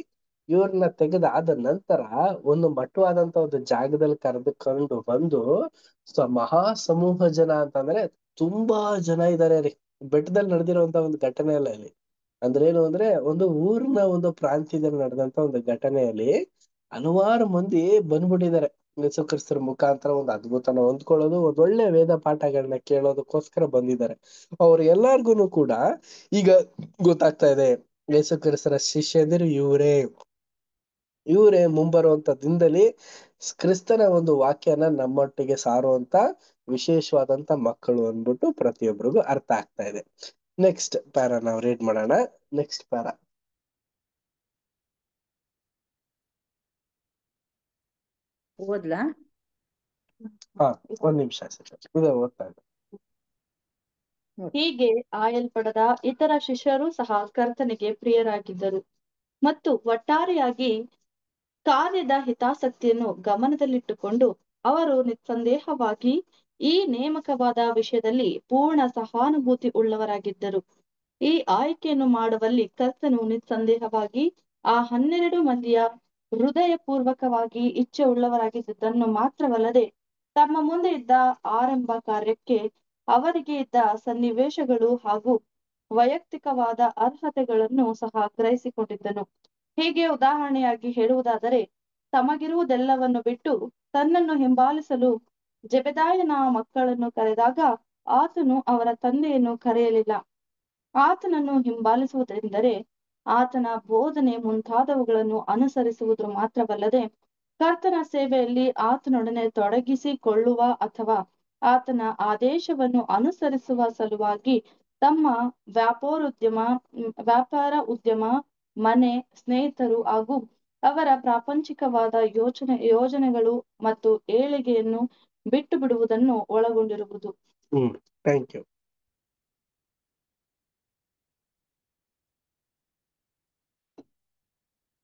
ಇವ್ರನ್ನ ತೆಗೆದಾದ ನಂತರ ಒಂದು ಮಟ್ಟವಾದಂತ ಒಂದು ಜಾಗದಲ್ಲಿ ಕರೆದುಕೊಂಡು ಬಂದು ಸ ಮಹಾ ಸಮೂಹ ಜನ ಅಂತಂದ್ರೆ ತುಂಬಾ ಜನ ಇದ್ದಾರೆ ಅಲ್ಲಿ ಬೆಟ್ಟದಲ್ಲಿ ನಡೆದಿರುವಂತ ಒಂದು ಘಟನೆ ಅಲ್ಲ ಇಲ್ಲಿ ಅಂದ್ರೆ ಏನು ಅಂದ್ರೆ ಒಂದು ಊರಿನ ಒಂದು ಪ್ರಾಂತ್ಯದಲ್ಲಿ ನಡೆದಂತ ಒಂದು ಘಟನೆಯಲ್ಲಿ ಹಲವಾರು ಮಂದಿ ಬಂದ್ಬಿಟ್ಟಿದ್ದಾರೆ ಯೇಸು ಕ್ರಿಸ್ತರ ಮುಖಾಂತರ ಒಂದು ಅದ್ಭುತನ ಹೊಂದ್ಕೊಳ್ಳೋದು ಒಂದ್ ಒಳ್ಳೆ ವೇದ ಪಾಠಗಳನ್ನ ಕೇಳೋದಕ್ಕೋಸ್ಕರ ಬಂದಿದ್ದಾರೆ ಅವ್ರ ಎಲ್ಲಾರ್ಗುನು ಕೂಡ ಈಗ ಗೊತ್ತಾಗ್ತಾ ಇದೆ ಕ್ರಿಸ್ತರ ಶಿಷ್ಯಂದಿರು ಇವರೇ ಇವರೇ ಮುಂಬರುವಂತ ದಿನದಲ್ಲಿ ಕ್ರಿಸ್ತನ ಒಂದು ವಾಕ್ಯನ ನಮ್ಮೊಟ್ಟಿಗೆ ಸಾರುವಂತ ವಿಶೇಷವಾದಂತ ಮಕ್ಕಳು ಅಂದ್ಬಿಟ್ಟು ಪ್ರತಿಯೊಬ್ಬರಿಗೂ ಅರ್ಥ ಆಗ್ತಾ ಇದೆ ನೆಕ್ಸ್ಟ್ ಪ್ಯಾರಾ ನಾವು ರೀಡ್ ಮಾಡೋಣ ನೆಕ್ಸ್ಟ್ ಪ್ಯಾರಾ ಹಾ ಒಂದ್ ನಿಮಿಷ ಇದೆ ಓದ್ತಾ ಹೀಗೆ ಆಯಲ್ಪಡದ ಇತರ ಶಿಷ್ಯರು ಸಹ ಕರ್ತನಿಗೆ ಪ್ರಿಯರಾಗಿದ್ದರು ಮತ್ತು ಒಟ್ಟಾರೆಯಾಗಿ ಕಾರ್ಯದ ಹಿತಾಸಕ್ತಿಯನ್ನು ಗಮನದಲ್ಲಿಟ್ಟುಕೊಂಡು ಅವರು ನಿಸ್ಸಂದೇಹವಾಗಿ ಈ ನೇಮಕವಾದ ವಿಷಯದಲ್ಲಿ ಪೂರ್ಣ ಸಹಾನುಭೂತಿ ಉಳ್ಳವರಾಗಿದ್ದರು ಈ ಆಯ್ಕೆಯನ್ನು ಮಾಡುವಲ್ಲಿ ಕರ್ತನು ನಿಸ್ಸಂದೇಹವಾಗಿ ಆ ಹನ್ನೆರಡು ಮಂದಿಯ ಹೃದಯ ಪೂರ್ವಕವಾಗಿ ಇಚ್ಛೆ ಉಳ್ಳವರಾಗಿದ್ದುದನ್ನು ಮಾತ್ರವಲ್ಲದೆ ತಮ್ಮ ಮುಂದೆ ಇದ್ದ ಆರಂಭ ಕಾರ್ಯಕ್ಕೆ ಅವರಿಗೆ ಇದ್ದ ಸನ್ನಿವೇಶಗಳು ಹಾಗೂ ವೈಯಕ್ತಿಕವಾದ ಅರ್ಹತೆಗಳನ್ನು ಸಹ ಗ್ರಹಿಸಿಕೊಂಡಿದ್ದನು ಹೀಗೆ ಉದಾಹರಣೆಯಾಗಿ ಹೇಳುವುದಾದರೆ ತಮಗಿರುವುದೆಲ್ಲವನ್ನು ಬಿಟ್ಟು ತನ್ನನ್ನು ಹಿಂಬಾಲಿಸಲು ಜಬೆದಾಯನ ಮಕ್ಕಳನ್ನು ಕರೆದಾಗ ಆತನು ಅವರ ತಂದೆಯನ್ನು ಕರೆಯಲಿಲ್ಲ ಆತನನ್ನು ಹಿಂಬಾಲಿಸುವುದೆಂದರೆ ಆತನ ಬೋಧನೆ ಮುಂತಾದವುಗಳನ್ನು ಅನುಸರಿಸುವುದು ಮಾತ್ರವಲ್ಲದೆ ಕರ್ತನ ಸೇವೆಯಲ್ಲಿ ಆತನೊಡನೆ ತೊಡಗಿಸಿಕೊಳ್ಳುವ ಅಥವಾ ಆತನ ಆದೇಶವನ್ನು ಅನುಸರಿಸುವ ಸಲುವಾಗಿ ತಮ್ಮ ವ್ಯಾಪಾರೋದ್ಯಮ ವ್ಯಾಪಾರ ಉದ್ಯಮ ಮನೆ ಸ್ನೇಹಿತರು ಹಾಗೂ ಅವರ ಪ್ರಾಪಂಚಿಕವಾದ ಯೋಚನೆ ಯೋಜನೆಗಳು ಮತ್ತು ಏಳಿಗೆಯನ್ನು ಬಿಟ್ಟು ಬಿಡುವುದನ್ನು ಒಳಗೊಂಡಿರುವುದು ಹ್ಮ್ ಥ್ಯಾಂಕ್ ಯು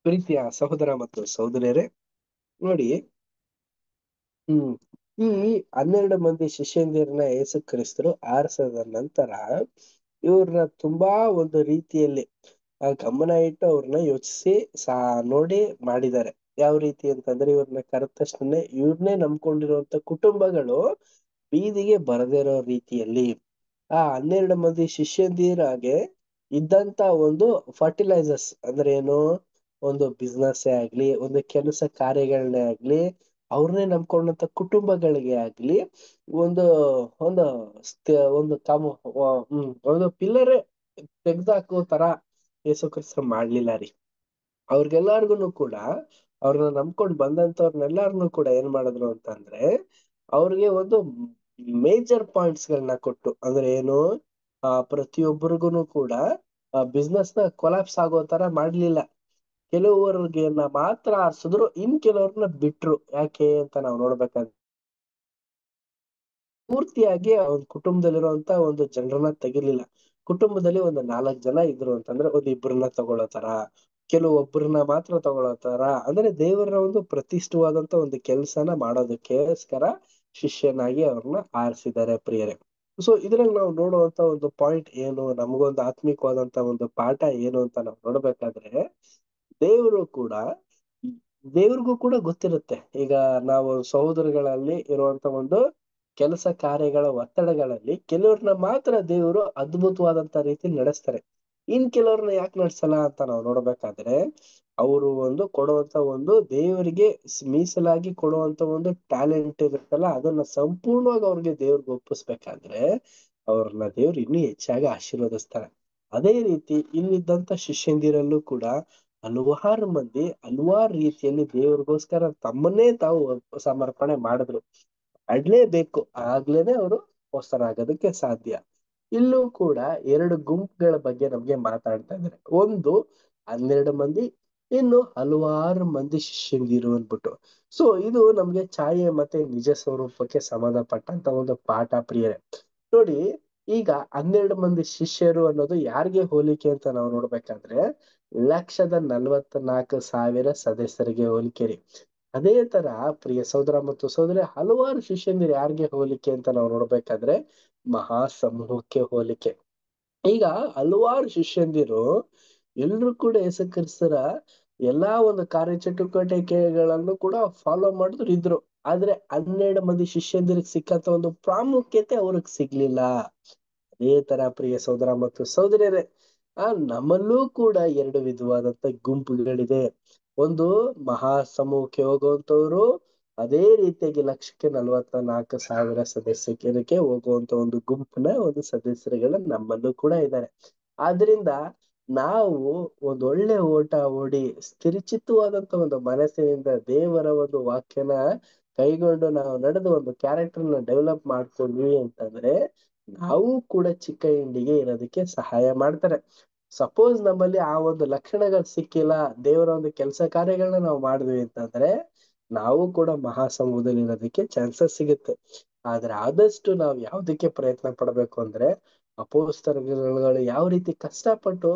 ಪ್ರೀತಿಯ ಸಹೋದರ ಮತ್ತು ಸಹೋದರಿಯರೇ ನೋಡಿ ಹ್ಮ್ ಈ ಹನ್ನೆರಡು ಮಂದಿ ಶಿಷ್ಯಂದಿರನ್ನ ಏಸು ಕ್ರಿಸ್ತರು ಆರಿಸದ ನಂತರ ಇವ್ರನ್ನ ತುಂಬಾ ಒಂದು ರೀತಿಯಲ್ಲಿ ಆ ಗಮನ ಇಟ್ಟು ಅವ್ರನ್ನ ಯೋಚಿಸಿ ಸಾ ನೋಡಿ ಮಾಡಿದ್ದಾರೆ ಯಾವ ರೀತಿ ಅಂತಂದ್ರೆ ಇವ್ರನ್ನ ಕರೆದ ತಕ್ಷಣನೆ ಇವ್ರನ್ನೇ ನಂಬ್ಕೊಂಡಿರುವಂತ ಕುಟುಂಬಗಳು ಬೀದಿಗೆ ಬರದಿರೋ ರೀತಿಯಲ್ಲಿ ಆ ಹನ್ನೆರಡು ಮಂದಿ ಶಿಷ್ಯಂದಿರಾಗೆ ಇದ್ದಂತ ಒಂದು ಫರ್ಟಿಲೈಸರ್ಸ್ ಅಂದ್ರೆ ಏನು ಒಂದು ಬಿಸ್ನೆಸ್ ಆಗ್ಲಿ ಒಂದು ಕೆಲಸ ಕಾರ್ಯಗಳನ್ನೇ ಆಗ್ಲಿ ಅವ್ರನ್ನೇ ನಂಬ್ಕೊಂಡಂತ ಕುಟುಂಬಗಳಿಗೆ ಆಗ್ಲಿ ಒಂದು ಒಂದು ಒಂದು ಕಾಮ ಒಂದು ಪಿಲ್ಲರೇ ತೆಗ್ದಾಕೋ ತರ ಯೇಸು ಕ್ರಿಸ್ತ ಮಾಡ್ಲಿಲ್ಲ ರೀ ಅವ್ರಿಗೆಲ್ಲಾರ್ಗುನು ಕೂಡ ಅವ್ರನ್ನ ನಂಬ್ಕೊಂಡು ಬಂದಂತವ್ರನ್ನೆಲ್ಲಾರ್ನು ಕೂಡ ಏನ್ ಮಾಡಿದ್ರು ಅಂತಂದ್ರೆ ಅವ್ರಿಗೆ ಒಂದು ಮೇಜರ್ ಪಾಯಿಂಟ್ಸ್ ಗಳನ್ನ ಕೊಟ್ಟು ಅಂದ್ರೆ ಏನು ಆ ಪ್ರತಿಯೊಬ್ಬರಿಗೂ ಕೂಡ ಬಿಸ್ನೆಸ್ ನ ಕೊಲಾಪ್ಸ್ ಆಗೋ ತರ ಮಾಡ್ಲಿಲ್ಲ ಕೆಲವರಿಗೆ ಮಾತ್ರ ಆರ್ಸಿದ್ರು ಇನ್ ಕೆಲವ್ರನ್ನ ಬಿಟ್ರು ಯಾಕೆ ಅಂತ ನಾವು ನೋಡ್ಬೇಕಂತ ಪೂರ್ತಿಯಾಗಿ ಅವ್ರ ಕುಟುಂಬದಲ್ಲಿರುವಂತ ಒಂದು ಜನರನ್ನ ತೆಗಿಲಿಲ್ಲ ಕುಟುಂಬದಲ್ಲಿ ಒಂದು ನಾಲ್ಕ್ ಜನ ಇದ್ರು ಅಂತಂದ್ರೆ ಒಂದ್ ಇಬ್ರನ್ನ ತಗೊಳತಾರ ಕೆಲವೊಬ್ರನ್ನ ಮಾತ್ರ ತಗೊಳತಾರ ಅಂದ್ರೆ ದೇವರ ಒಂದು ಪ್ರತಿಷ್ಠವಾದಂತ ಒಂದು ಕೆಲ್ಸನ ಮಾಡೋದಕ್ಕೋಸ್ಕರ ಶಿಷ್ಯನಾಗಿ ಅವ್ರನ್ನ ಆರಿಸಿದ್ದಾರೆ ಪ್ರಿಯರೇ ಸೊ ಇದ್ರಲ್ಲಿ ನಾವು ನೋಡುವಂತ ಒಂದು ಪಾಯಿಂಟ್ ಏನು ನಮಗೊಂದು ಆತ್ಮಿಕವಾದಂತ ಒಂದು ಪಾಠ ಏನು ಅಂತ ನಾವು ನೋಡ್ಬೇಕಾದ್ರೆ ದೇವರು ಕೂಡ ದೇವ್ರಿಗೂ ಕೂಡ ಗೊತ್ತಿರುತ್ತೆ ಈಗ ನಾವು ಸಹೋದರಗಳಲ್ಲಿ ಇರುವಂತ ಒಂದು ಕೆಲಸ ಕಾರ್ಯಗಳ ಒತ್ತಡಗಳಲ್ಲಿ ಕೆಲವ್ರನ್ನ ಮಾತ್ರ ದೇವರು ಅದ್ಭುತವಾದಂತ ರೀತಿ ನಡೆಸ್ತಾರೆ ಇನ್ ಕೆಲವ್ರನ್ನ ಯಾಕೆ ನಡೆಸಲ್ಲ ಅಂತ ನಾವು ನೋಡ್ಬೇಕಾದ್ರೆ ಅವರು ಒಂದು ಕೊಡುವಂತ ಒಂದು ದೇವರಿಗೆ ಮೀಸಲಾಗಿ ಕೊಡುವಂತ ಒಂದು ಟ್ಯಾಲೆಂಟ್ ಇರುತ್ತಲ್ಲ ಅದನ್ನ ಸಂಪೂರ್ಣವಾಗಿ ಅವ್ರಿಗೆ ದೇವ್ರಿಗೆ ಒಪ್ಪಿಸ್ಬೇಕಾದ್ರೆ ಅವ್ರನ್ನ ದೇವ್ರು ಇನ್ನೂ ಹೆಚ್ಚಾಗಿ ಆಶೀರ್ವದಿಸ್ತಾರೆ ಅದೇ ರೀತಿ ಇಲ್ಲಿದ್ದಂತ ಶಿಷ್ಯಂದಿರಲ್ಲೂ ಕೂಡ ಹಲವಾರು ಮಂದಿ ಹಲವಾರು ರೀತಿಯಲ್ಲಿ ದೇವ್ರಿಗೋಸ್ಕರ ತಮ್ಮನ್ನೇ ತಾವು ಸಮರ್ಪಣೆ ಮಾಡಿದ್ರು ಅಡ್ಲೇಬೇಕು ಆಗ್ಲೇನೆ ಅವರು ಹೊಸರಾಗೋದಕ್ಕೆ ಸಾಧ್ಯ ಇಲ್ಲೂ ಕೂಡ ಎರಡು ಗುಂಪುಗಳ ಬಗ್ಗೆ ನಮ್ಗೆ ಮಾತಾಡ್ತಾ ಇದ್ದಾರೆ ಒಂದು ಹನ್ನೆರಡು ಮಂದಿ ಇನ್ನು ಹಲವಾರು ಮಂದಿ ಶಿಷ್ಯಂಗಿರು ಅಂದ್ಬಿಟ್ಟು ಸೊ ಇದು ನಮ್ಗೆ ಛಾಯೆ ಮತ್ತೆ ನಿಜ ಸ್ವರೂಪಕ್ಕೆ ಸಂಬಂಧಪಟ್ಟಂತ ಒಂದು ಪಾಠ ಪ್ರಿಯರೇ ನೋಡಿ ಈಗ ಹನ್ನೆರಡು ಮಂದಿ ಶಿಷ್ಯರು ಅನ್ನೋದು ಯಾರಿಗೆ ಹೋಲಿಕೆ ಅಂತ ನಾವು ನೋಡ್ಬೇಕಾದ್ರೆ ಲಕ್ಷದ ನಲ್ವತ್ನಾಲ್ಕು ಸಾವಿರ ಸದಸ್ಯರಿಗೆ ಹೋಲಿಕೆ ರೀ ಅದೇ ತರ ಪ್ರಿಯ ಸಹೋದರ ಮತ್ತು ಸಹೋದರಿ ಹಲವಾರು ಶಿಷ್ಯಂದಿರು ಯಾರಿಗೆ ಹೋಲಿಕೆ ಅಂತ ನಾವು ನೋಡ್ಬೇಕಾದ್ರೆ ಮಹಾ ಸಮೂಹಕ್ಕೆ ಹೋಲಿಕೆ ಈಗ ಹಲವಾರು ಶಿಷ್ಯಂದಿರು ಎಲ್ರು ಕೂಡ ಯೇಸುಕ್ರಿಸ್ತರ ಎಲ್ಲಾ ಒಂದು ಕಾರ್ಯ ಚಟುವಟಿಕೆಗಳನ್ನು ಕೂಡ ಫಾಲೋ ಮಾಡಿದ್ರು ಇದ್ರು ಆದ್ರೆ ಹನ್ನೆರಡು ಮಂದಿ ಶಿಷ್ಯಂದಿರಿಗೆ ಸಿಕ್ಕಂತ ಒಂದು ಪ್ರಾಮುಖ್ಯತೆ ಅವ್ರಿಗೆ ಸಿಗ್ಲಿಲ್ಲ ಅದೇ ತರ ಪ್ರಿಯ ಸಹೋದರ ಮತ್ತು ಸಹೋದರಿಯರೇ ಆ ನಮ್ಮಲ್ಲೂ ಕೂಡ ಎರಡು ವಿಧವಾದಂತ ಗುಂಪುಗಳಿದೆ ಒಂದು ಮಹಾಸಮೂಹಕ್ಕೆ ಹೋಗುವಂತವ್ರು ಅದೇ ರೀತಿಯಾಗಿ ಲಕ್ಷಕ್ಕೆ ನಲವತ್ತ ನಾಲ್ಕು ಸಾವಿರ ಸದಸ್ಯರಿಗೆ ಹೋಗುವಂತ ಒಂದು ಗುಂಪಿನ ಒಂದು ಸದಸ್ಯರುಗಳು ನಮ್ಮಲ್ಲೂ ಕೂಡ ಇದ್ದಾರೆ ಆದ್ರಿಂದ ನಾವು ಒಂದು ಒಳ್ಳೆ ಓಟ ಓಡಿ ಸ್ಥಿರಚಿತವಾದಂತ ಒಂದು ಮನಸ್ಸಿನಿಂದ ದೇವರ ಒಂದು ವಾಕ್ಯನ ಕೈಗೊಂಡು ನಾವು ನಡೆದು ಒಂದು ಕ್ಯಾರೆಕ್ಟರ್ನ ಡೆವಲಪ್ ಮಾಡ್ಕೊಂಡ್ವಿ ಅಂತಂದ್ರೆ ನಾವು ಕೂಡ ಚಿಕ್ಕ ಇಂಡಿಗೆ ಇರೋದಕ್ಕೆ ಸಹಾಯ ಮಾಡ್ತಾರೆ ಸಪೋಸ್ ನಮ್ಮಲ್ಲಿ ಆ ಒಂದು ಲಕ್ಷಣಗಳು ಸಿಕ್ಕಿಲ್ಲ ದೇವರ ಒಂದು ಕೆಲಸ ಕಾರ್ಯಗಳನ್ನ ನಾವು ಮಾಡಿದ್ವಿ ಅಂತಂದ್ರೆ ನಾವು ಕೂಡ ಮಹಾಸಮೂಹದಲ್ಲಿ ಇರೋದಕ್ಕೆ ಚಾನ್ಸಸ್ ಸಿಗುತ್ತೆ ಆದ್ರೆ ಆದಷ್ಟು ನಾವು ಯಾವ್ದಕ್ಕೆ ಪ್ರಯತ್ನ ಪಡಬೇಕು ಅಂದ್ರೆ ಅಪೋಸ್ತರಗಳು ಯಾವ ರೀತಿ ಕಷ್ಟಪಟ್ಟು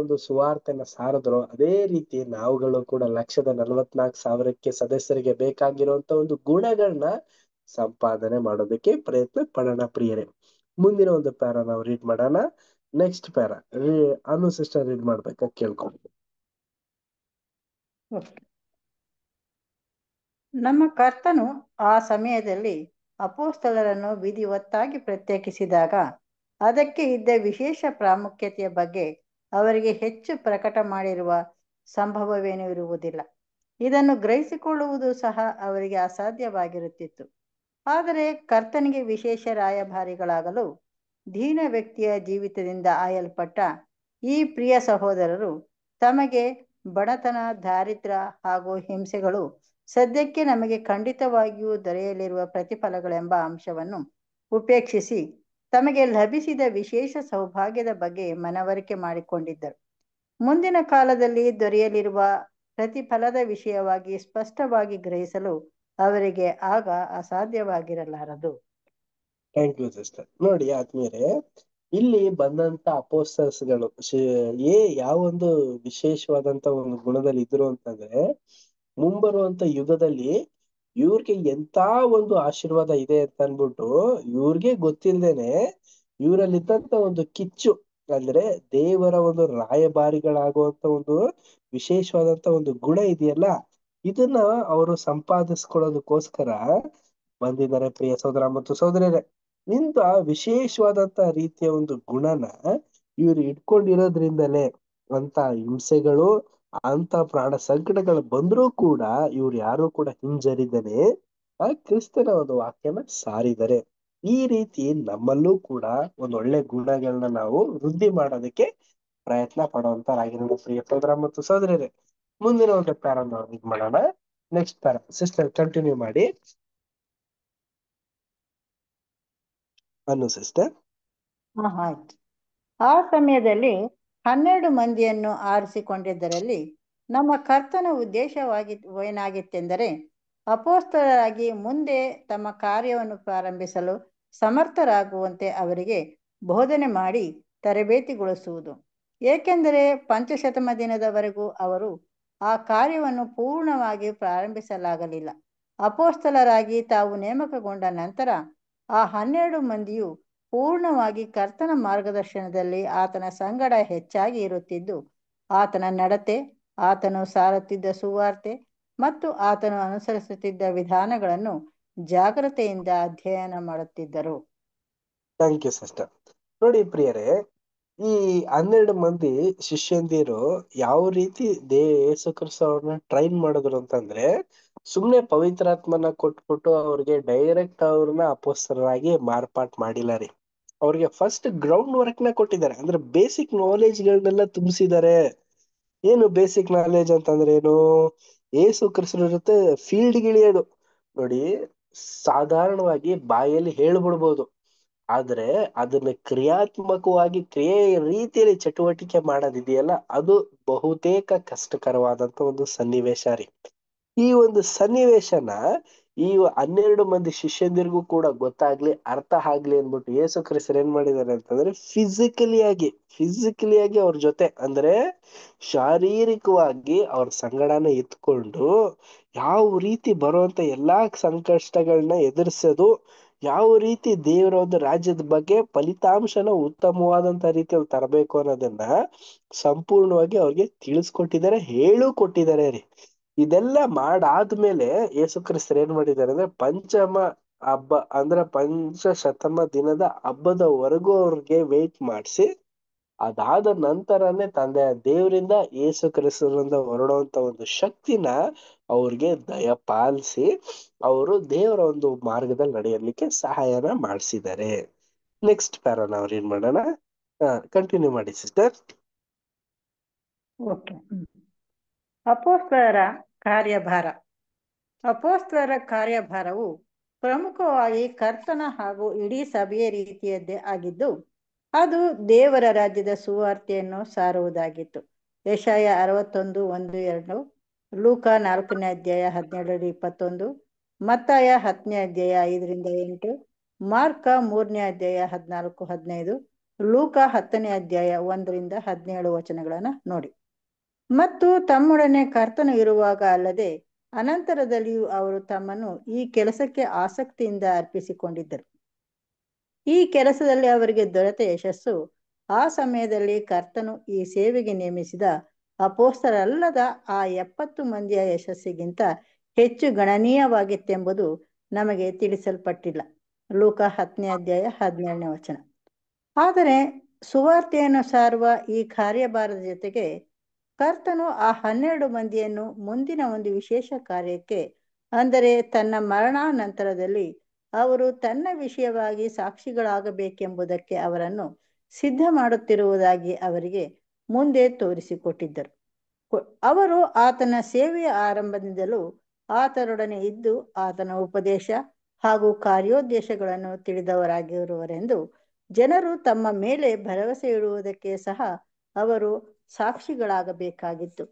ಒಂದು ಸುವಾರ್ತೆನ ಸಾರದ್ರು ಅದೇ ರೀತಿ ನಾವುಗಳು ಕೂಡ ಲಕ್ಷದ ನಲ್ವತ್ನಾಲ್ಕು ಸಾವಿರಕ್ಕೆ ಸದಸ್ಯರಿಗೆ ಬೇಕಾಗಿರುವಂತ ಒಂದು ಗುಣಗಳನ್ನ ಸಂಪಾದನೆ ಮಾಡೋದಕ್ಕೆ ಪ್ರಯತ್ನ ಪಡೋಣ ಪ್ರಿಯರೇ ಮುಂದಿನ ಒಂದು ಪ್ಯಾರ ನಾವು ರೀಡ್ ಮಾಡೋಣ next para Anu sister read ಮಾಡ್ಬೇಕ ಕೇಳ್ಕೊಂಡು ನಮ್ಮ ಕರ್ತನು ಆ ಸಮಯದಲ್ಲಿ ಅಪೋಸ್ತಲರನ್ನು ವಿಧಿವತ್ತಾಗಿ ಪ್ರತ್ಯೇಕಿಸಿದಾಗ ಅದಕ್ಕೆ ಇದ್ದ ವಿಶೇಷ ಪ್ರಾಮುಖ್ಯತೆಯ ಬಗ್ಗೆ ಅವರಿಗೆ ಹೆಚ್ಚು ಪ್ರಕಟ ಮಾಡಿರುವ ಸಂಭವವೇನೂ ಇರುವುದಿಲ್ಲ ಇದನ್ನು ಗ್ರಹಿಸಿಕೊಳ್ಳುವುದು ಸಹ ಅವರಿಗೆ ಅಸಾಧ್ಯವಾಗಿರುತ್ತಿತ್ತು ಆದರೆ ಕರ್ತನಿಗೆ ವಿಶೇಷ ರಾಯಭಾರಿಗಳಾಗಲು ದೀನ ವ್ಯಕ್ತಿಯ ಜೀವಿತದಿಂದ ಆಯಲ್ಪಟ್ಟ ಈ ಪ್ರಿಯ ಸಹೋದರರು ತಮಗೆ ಬಡತನ ದಾರಿದ್ರ ಹಾಗೂ ಹಿಂಸೆಗಳು ಸದ್ಯಕ್ಕೆ ನಮಗೆ ಖಂಡಿತವಾಗಿಯೂ ದೊರೆಯಲಿರುವ ಪ್ರತಿಫಲಗಳೆಂಬ ಅಂಶವನ್ನು ಉಪೇಕ್ಷಿಸಿ ತಮಗೆ ಲಭಿಸಿದ ವಿಶೇಷ ಸೌಭಾಗ್ಯದ ಬಗ್ಗೆ ಮನವರಿಕೆ ಮಾಡಿಕೊಂಡಿದ್ದರು ಮುಂದಿನ ಕಾಲದಲ್ಲಿ ದೊರೆಯಲಿರುವ ಪ್ರತಿಫಲದ ವಿಷಯವಾಗಿ ಸ್ಪಷ್ಟವಾಗಿ ಗ್ರಹಿಸಲು ಅವರಿಗೆ ಆಗ ಅಸಾಧ್ಯವಾಗಿರಲಾರದು ಥ್ಯಾಂಕ್ ಸಿಸ್ಟರ್ ನೋಡಿ ಆದ್ಮೇಲೆ ಇಲ್ಲಿ ಬಂದಂತ ಅಪೋಸ್ಟರ್ಸ್ಗಳು ಏ ಒಂದು ವಿಶೇಷವಾದಂತ ಒಂದು ಗುಣದಲ್ಲಿ ಇದ್ರು ಅಂತಂದ್ರೆ ಮುಂಬರುವಂತ ಯುಗದಲ್ಲಿ ಇವ್ರಿಗೆ ಎಂತ ಒಂದು ಆಶೀರ್ವಾದ ಇದೆ ಅಂತ ಅನ್ಬಿಟ್ಟು ಇವ್ರಿಗೆ ಗೊತ್ತಿಲ್ದೇನೆ ಇವರಲ್ಲಿದ್ದಂತ ಒಂದು ಕಿಚ್ಚು ಅಂದ್ರೆ ದೇವರ ಒಂದು ರಾಯಭಾರಿಗಳಾಗುವಂತ ಒಂದು ವಿಶೇಷವಾದಂತ ಒಂದು ಗುಣ ಇದೆಯಲ್ಲ ಇದನ್ನ ಅವರು ಸಂಪಾದಿಸ್ಕೊಳ್ಳೋದಕ್ಕೋಸ್ಕರ ಬಂದಿದ್ದಾರೆ ಪ್ರಿಯ ಸಹೋದರ ಮತ್ತು ಸಹೋದರರೇ ನಿಂತ ವಿಶೇಷವಾದಂತ ರೀತಿಯ ಒಂದು ಗುಣನ ಇವ್ರು ಇಟ್ಕೊಂಡಿರೋದ್ರಿಂದಲೇ ಅಂತ ಹಿಂಸೆಗಳು ಅಂತ ಪ್ರಾಣ ಸಂಕಟಗಳು ಬಂದ್ರೂ ಕೂಡ ಇವ್ರು ಯಾರು ಕೂಡ ಹಿಂಜರಿದನೆ ಆ ಕ್ರಿಸ್ತನ ಒಂದು ವಾಕ್ಯನ ಸಾರಿದರೆ ಈ ರೀತಿ ನಮ್ಮಲ್ಲೂ ಕೂಡ ಒಂದು ಒಳ್ಳೆ ಗುಣಗಳನ್ನ ನಾವು ವೃದ್ಧಿ ಮಾಡೋದಕ್ಕೆ ಪ್ರಯತ್ನ ಪಡುವಂತರಾಗಿರೋ ಪ್ರಿಯ ಸೋದರ ಮತ್ತು ಸೋದರಿಯರೇ ಮುಂದಿನ ಒಂದು ಪ್ಯಾರ ಇದು ಮಾಡೋಣ ನೆಕ್ಸ್ಟ್ ಪ್ಯಾರ ಸಿಸ್ಟರ್ ಕಂಟಿನ್ಯೂ ಮಾಡಿ ಅನ್ನಿಸುತ್ತೆ ಆ ಸಮಯದಲ್ಲಿ ಹನ್ನೆರಡು ಮಂದಿಯನ್ನು ಆರಿಸಿಕೊಂಡಿದ್ದರಲ್ಲಿ ನಮ್ಮ ಕರ್ತನ ಉದ್ದೇಶವಾಗಿ ಏನಾಗಿತ್ತೆಂದರೆ ಅಪೋಸ್ತರಾಗಿ ಮುಂದೆ ತಮ್ಮ ಕಾರ್ಯವನ್ನು ಪ್ರಾರಂಭಿಸಲು ಸಮರ್ಥರಾಗುವಂತೆ ಅವರಿಗೆ ಬೋಧನೆ ಮಾಡಿ ತರಬೇತಿಗೊಳಿಸುವುದು ಏಕೆಂದರೆ ಪಂಚಶತಮ ದಿನದವರೆಗೂ ಅವರು ಆ ಕಾರ್ಯವನ್ನು ಪೂರ್ಣವಾಗಿ ಪ್ರಾರಂಭಿಸಲಾಗಲಿಲ್ಲ ಅಪೋಸ್ತಲರಾಗಿ ತಾವು ನೇಮಕಗೊಂಡ ನಂತರ ಆ ಹನ್ನೆರಡು ಮಂದಿಯು ಪೂರ್ಣವಾಗಿ ಕರ್ತನ ಮಾರ್ಗದರ್ಶನದಲ್ಲಿ ಆತನ ಸಂಗಡ ಹೆಚ್ಚಾಗಿ ಇರುತ್ತಿದ್ದು ಆತನ ನಡತೆ ಆತನು ಸಾರುತ್ತಿದ್ದ ಸುವಾರ್ತೆ ಮತ್ತು ಆತನು ಅನುಸರಿಸುತ್ತಿದ್ದ ವಿಧಾನಗಳನ್ನು ಜಾಗ್ರತೆಯಿಂದ ಅಧ್ಯಯನ ಮಾಡುತ್ತಿದ್ದರು ಥ್ಯಾಂಕ್ ಯು ಸಿಸ್ಟರ್ ನೋಡಿ ಪ್ರಿಯರೇ ಈ ಹನ್ನೆರಡು ಮಂದಿ ಶಿಷ್ಯಂದಿರು ಯಾವ ರೀತಿ ದೇ ಯೇಸು ಕ್ರಿಸ್ತ ಅವ್ರನ್ನ ಟ್ರೈನ್ ಮಾಡಿದ್ರು ಅಂತಂದ್ರೆ ಸುಮ್ನೆ ಪವಿತ್ರಾತ್ಮನ ಕೊಟ್ಬಿಟ್ಟು ಅವ್ರಿಗೆ ಡೈರೆಕ್ಟ್ ಅವ್ರನ್ನ ಅಪೋಸ್ತರಾಗಿ ಮಾರ್ಪಾಟ್ ಮಾಡಿಲ್ಲ ರೀ ಅವ್ರಿಗೆ ಫಸ್ಟ್ ಗ್ರೌಂಡ್ ವರ್ಕ್ ನ ಕೊಟ್ಟಿದ್ದಾರೆ ಅಂದ್ರೆ ಬೇಸಿಕ್ ನಾಲೆಜ್ ಗಳನ್ನೆಲ್ಲ ತುಂಬಿಸಿದ್ದಾರೆ ಏನು ಬೇಸಿಕ್ ನಾಲೆಜ್ ಅಂತಂದ್ರೆ ಏನು ಏಸು ಕ್ರಿಸ್ತರ ಜೊತೆ ಫೀಲ್ಡ್ ಗಿಳಿಯೋದು ನೋಡಿ ಸಾಧಾರಣವಾಗಿ ಬಾಯಲ್ಲಿ ಹೇಳ್ಬಿಡ್ಬೋದು ಆದ್ರೆ ಅದನ್ನ ಕ್ರಿಯಾತ್ಮಕವಾಗಿ ಕ್ರಿಯೆ ರೀತಿಯಲ್ಲಿ ಚಟುವಟಿಕೆ ಮಾಡೋದಿದೆಯಲ್ಲ ಅದು ಬಹುತೇಕ ಕಷ್ಟಕರವಾದಂತ ಒಂದು ಸನ್ನಿವೇಶ ರೀ ಈ ಒಂದು ಸನ್ನಿವೇಶನ ಈ ಹನ್ನೆರಡು ಮಂದಿ ಶಿಷ್ಯಂದಿರಿಗೂ ಕೂಡ ಗೊತ್ತಾಗ್ಲಿ ಅರ್ಥ ಆಗ್ಲಿ ಅಂದ್ಬಿಟ್ಟು ಯೇಸು ಕ್ರಿಸ್ತರ್ ಏನ್ ಮಾಡಿದ್ದಾರೆ ಅಂತಂದ್ರೆ ಫಿಸಿಕಲಿ ಆಗಿ ಫಿಸಿಕಲಿ ಆಗಿ ಅವ್ರ ಜೊತೆ ಅಂದ್ರೆ ಶಾರೀರಿಕವಾಗಿ ಅವ್ರ ಸಂಗಡನ ಎತ್ಕೊಂಡು ಯಾವ ರೀತಿ ಬರುವಂತ ಎಲ್ಲಾ ಸಂಕಷ್ಟಗಳನ್ನ ಎದುರಿಸೋದು ಯಾವ ರೀತಿ ದೇವರ ಒಂದು ರಾಜ್ಯದ ಬಗ್ಗೆ ಫಲಿತಾಂಶನ ಉತ್ತಮವಾದಂತ ರೀತಿಯಲ್ಲಿ ತರಬೇಕು ಅನ್ನೋದನ್ನ ಸಂಪೂರ್ಣವಾಗಿ ಅವ್ರಿಗೆ ತಿಳಿಸ್ಕೊಟ್ಟಿದ್ದಾರೆ ಹೇಳು ಕೊಟ್ಟಿದ್ದಾರೆ ರೀ ಇದೆಲ್ಲ ಮಾಡಾದ್ಮೇಲೆ ಯೇಸು ಏನ್ ಮಾಡಿದ್ದಾರೆ ಅಂದ್ರೆ ಪಂಚಮ ಹಬ್ಬ ಅಂದ್ರೆ ಪಂಚ ಶತಮ ದಿನದ ಹಬ್ಬದವರೆಗೂ ಅವ್ರಿಗೆ ವೇಟ್ ಮಾಡಿಸಿ ಅದಾದ ನಂತರನೇ ತಂದೆ ದೇವರಿಂದ ಯೇಸು ಕ್ರಿಸ್ತರಿಂದ ಹೊರಡುವಂತ ಒಂದು ಶಕ್ತಿನ ಅವ್ರಿಗೆ ದಯ ಪಾಲಿಸಿ ಅವರು ದೇವರ ಒಂದು ಮಾರ್ಗದಲ್ಲಿ ನಡೆಯಲಿಕ್ಕೆ ಸಹಾಯನ ಮಾಡಿಸಿದ್ದಾರೆ ನೆಕ್ಸ್ಟ್ ಪ್ಯಾರನ ಅವ್ರ ಏನ್ ಮಾಡೋಣ ಕಂಟಿನ್ಯೂ ಮಾಡಿ ಸಿಸ್ಟರ್ ಓಕೆ ಕಾರ್ಯಭಾರ ಅಪೋಸ್ತರ ಕಾರ್ಯಭಾರವು ಪ್ರಮುಖವಾಗಿ ಕರ್ತನ ಹಾಗೂ ಇಡೀ ಸಭೆಯ ರೀತಿಯದ್ದೇ ಆಗಿದ್ದು ಅದು ದೇವರ ರಾಜ್ಯದ ಸುವಾರ್ತೆಯನ್ನು ಸಾರುವುದಾಗಿತ್ತು ಯಶಾಯ ಅರವತ್ತೊಂದು ಒಂದು ಎರಡು ಲೂಕ ನಾಲ್ಕನೇ ಅಧ್ಯಾಯ ಹದಿನೇಳರಿಂದ ಇಪ್ಪತ್ತೊಂದು ಮತ್ತಾಯ ಹತ್ತನೇ ಅಧ್ಯಾಯ ಐದರಿಂದ ಎಂಟು ಮಾರ್ಕ ಮೂರನೇ ಅಧ್ಯಾಯ ಹದಿನಾಲ್ಕು ಹದಿನೈದು ಲೂಕ ಹತ್ತನೇ ಅಧ್ಯಾಯ ಒಂದರಿಂದ ಹದಿನೇಳು ವಚನಗಳನ್ನು ನೋಡಿ ಮತ್ತು ತಮ್ಮೊಡನೆ ಕರ್ತನು ಇರುವಾಗ ಅಲ್ಲದೆ ಅನಂತರದಲ್ಲಿಯೂ ಅವರು ತಮ್ಮನ್ನು ಈ ಕೆಲಸಕ್ಕೆ ಆಸಕ್ತಿಯಿಂದ ಅರ್ಪಿಸಿಕೊಂಡಿದ್ದರು ಈ ಕೆಲಸದಲ್ಲಿ ಅವರಿಗೆ ದೊರೆತ ಯಶಸ್ಸು ಆ ಸಮಯದಲ್ಲಿ ಕರ್ತನು ಈ ಸೇವೆಗೆ ನೇಮಿಸಿದ ಅಪೋಸ್ತರಲ್ಲದ ಆ ಎಪ್ಪತ್ತು ಮಂದಿಯ ಯಶಸ್ಸಿಗಿಂತ ಹೆಚ್ಚು ಗಣನೀಯವಾಗಿತ್ತೆಂಬುದು ನಮಗೆ ತಿಳಿಸಲ್ಪಟ್ಟಿಲ್ಲ ಲೋಕ ಹತ್ತನೇ ಅಧ್ಯಾಯ ಹದಿನೇಳನೇ ವಚನ ಆದರೆ ಸುವಾರ್ತೆಯನ್ನು ಸಾರುವ ಈ ಕಾರ್ಯಭಾರದ ಜೊತೆಗೆ ಕರ್ತನು ಆ ಹನ್ನೆರಡು ಮಂದಿಯನ್ನು ಮುಂದಿನ ಒಂದು ವಿಶೇಷ ಕಾರ್ಯಕ್ಕೆ ಅಂದರೆ ತನ್ನ ಮರಣಾನಂತರದಲ್ಲಿ ಅವರು ತನ್ನ ವಿಷಯವಾಗಿ ಸಾಕ್ಷಿಗಳಾಗಬೇಕೆಂಬುದಕ್ಕೆ ಅವರನ್ನು ಸಿದ್ಧ ಮಾಡುತ್ತಿರುವುದಾಗಿ ಅವರಿಗೆ ಮುಂದೆ ತೋರಿಸಿಕೊಟ್ಟಿದ್ದರು ಅವರು ಆತನ ಸೇವೆಯ ಆರಂಭದಿಂದಲೂ ಆತನೊಡನೆ ಇದ್ದು ಆತನ ಉಪದೇಶ ಹಾಗೂ ಕಾರ್ಯೋದ್ದೇಶಗಳನ್ನು ತಿಳಿದವರಾಗಿರುವರೆಂದು ಜನರು ತಮ್ಮ ಮೇಲೆ ಭರವಸೆ ಇಡುವುದಕ್ಕೆ ಸಹ ಅವರು ಸಾಕ್ಷಿಗಳಾಗಬೇಕಾಗಿತ್ತು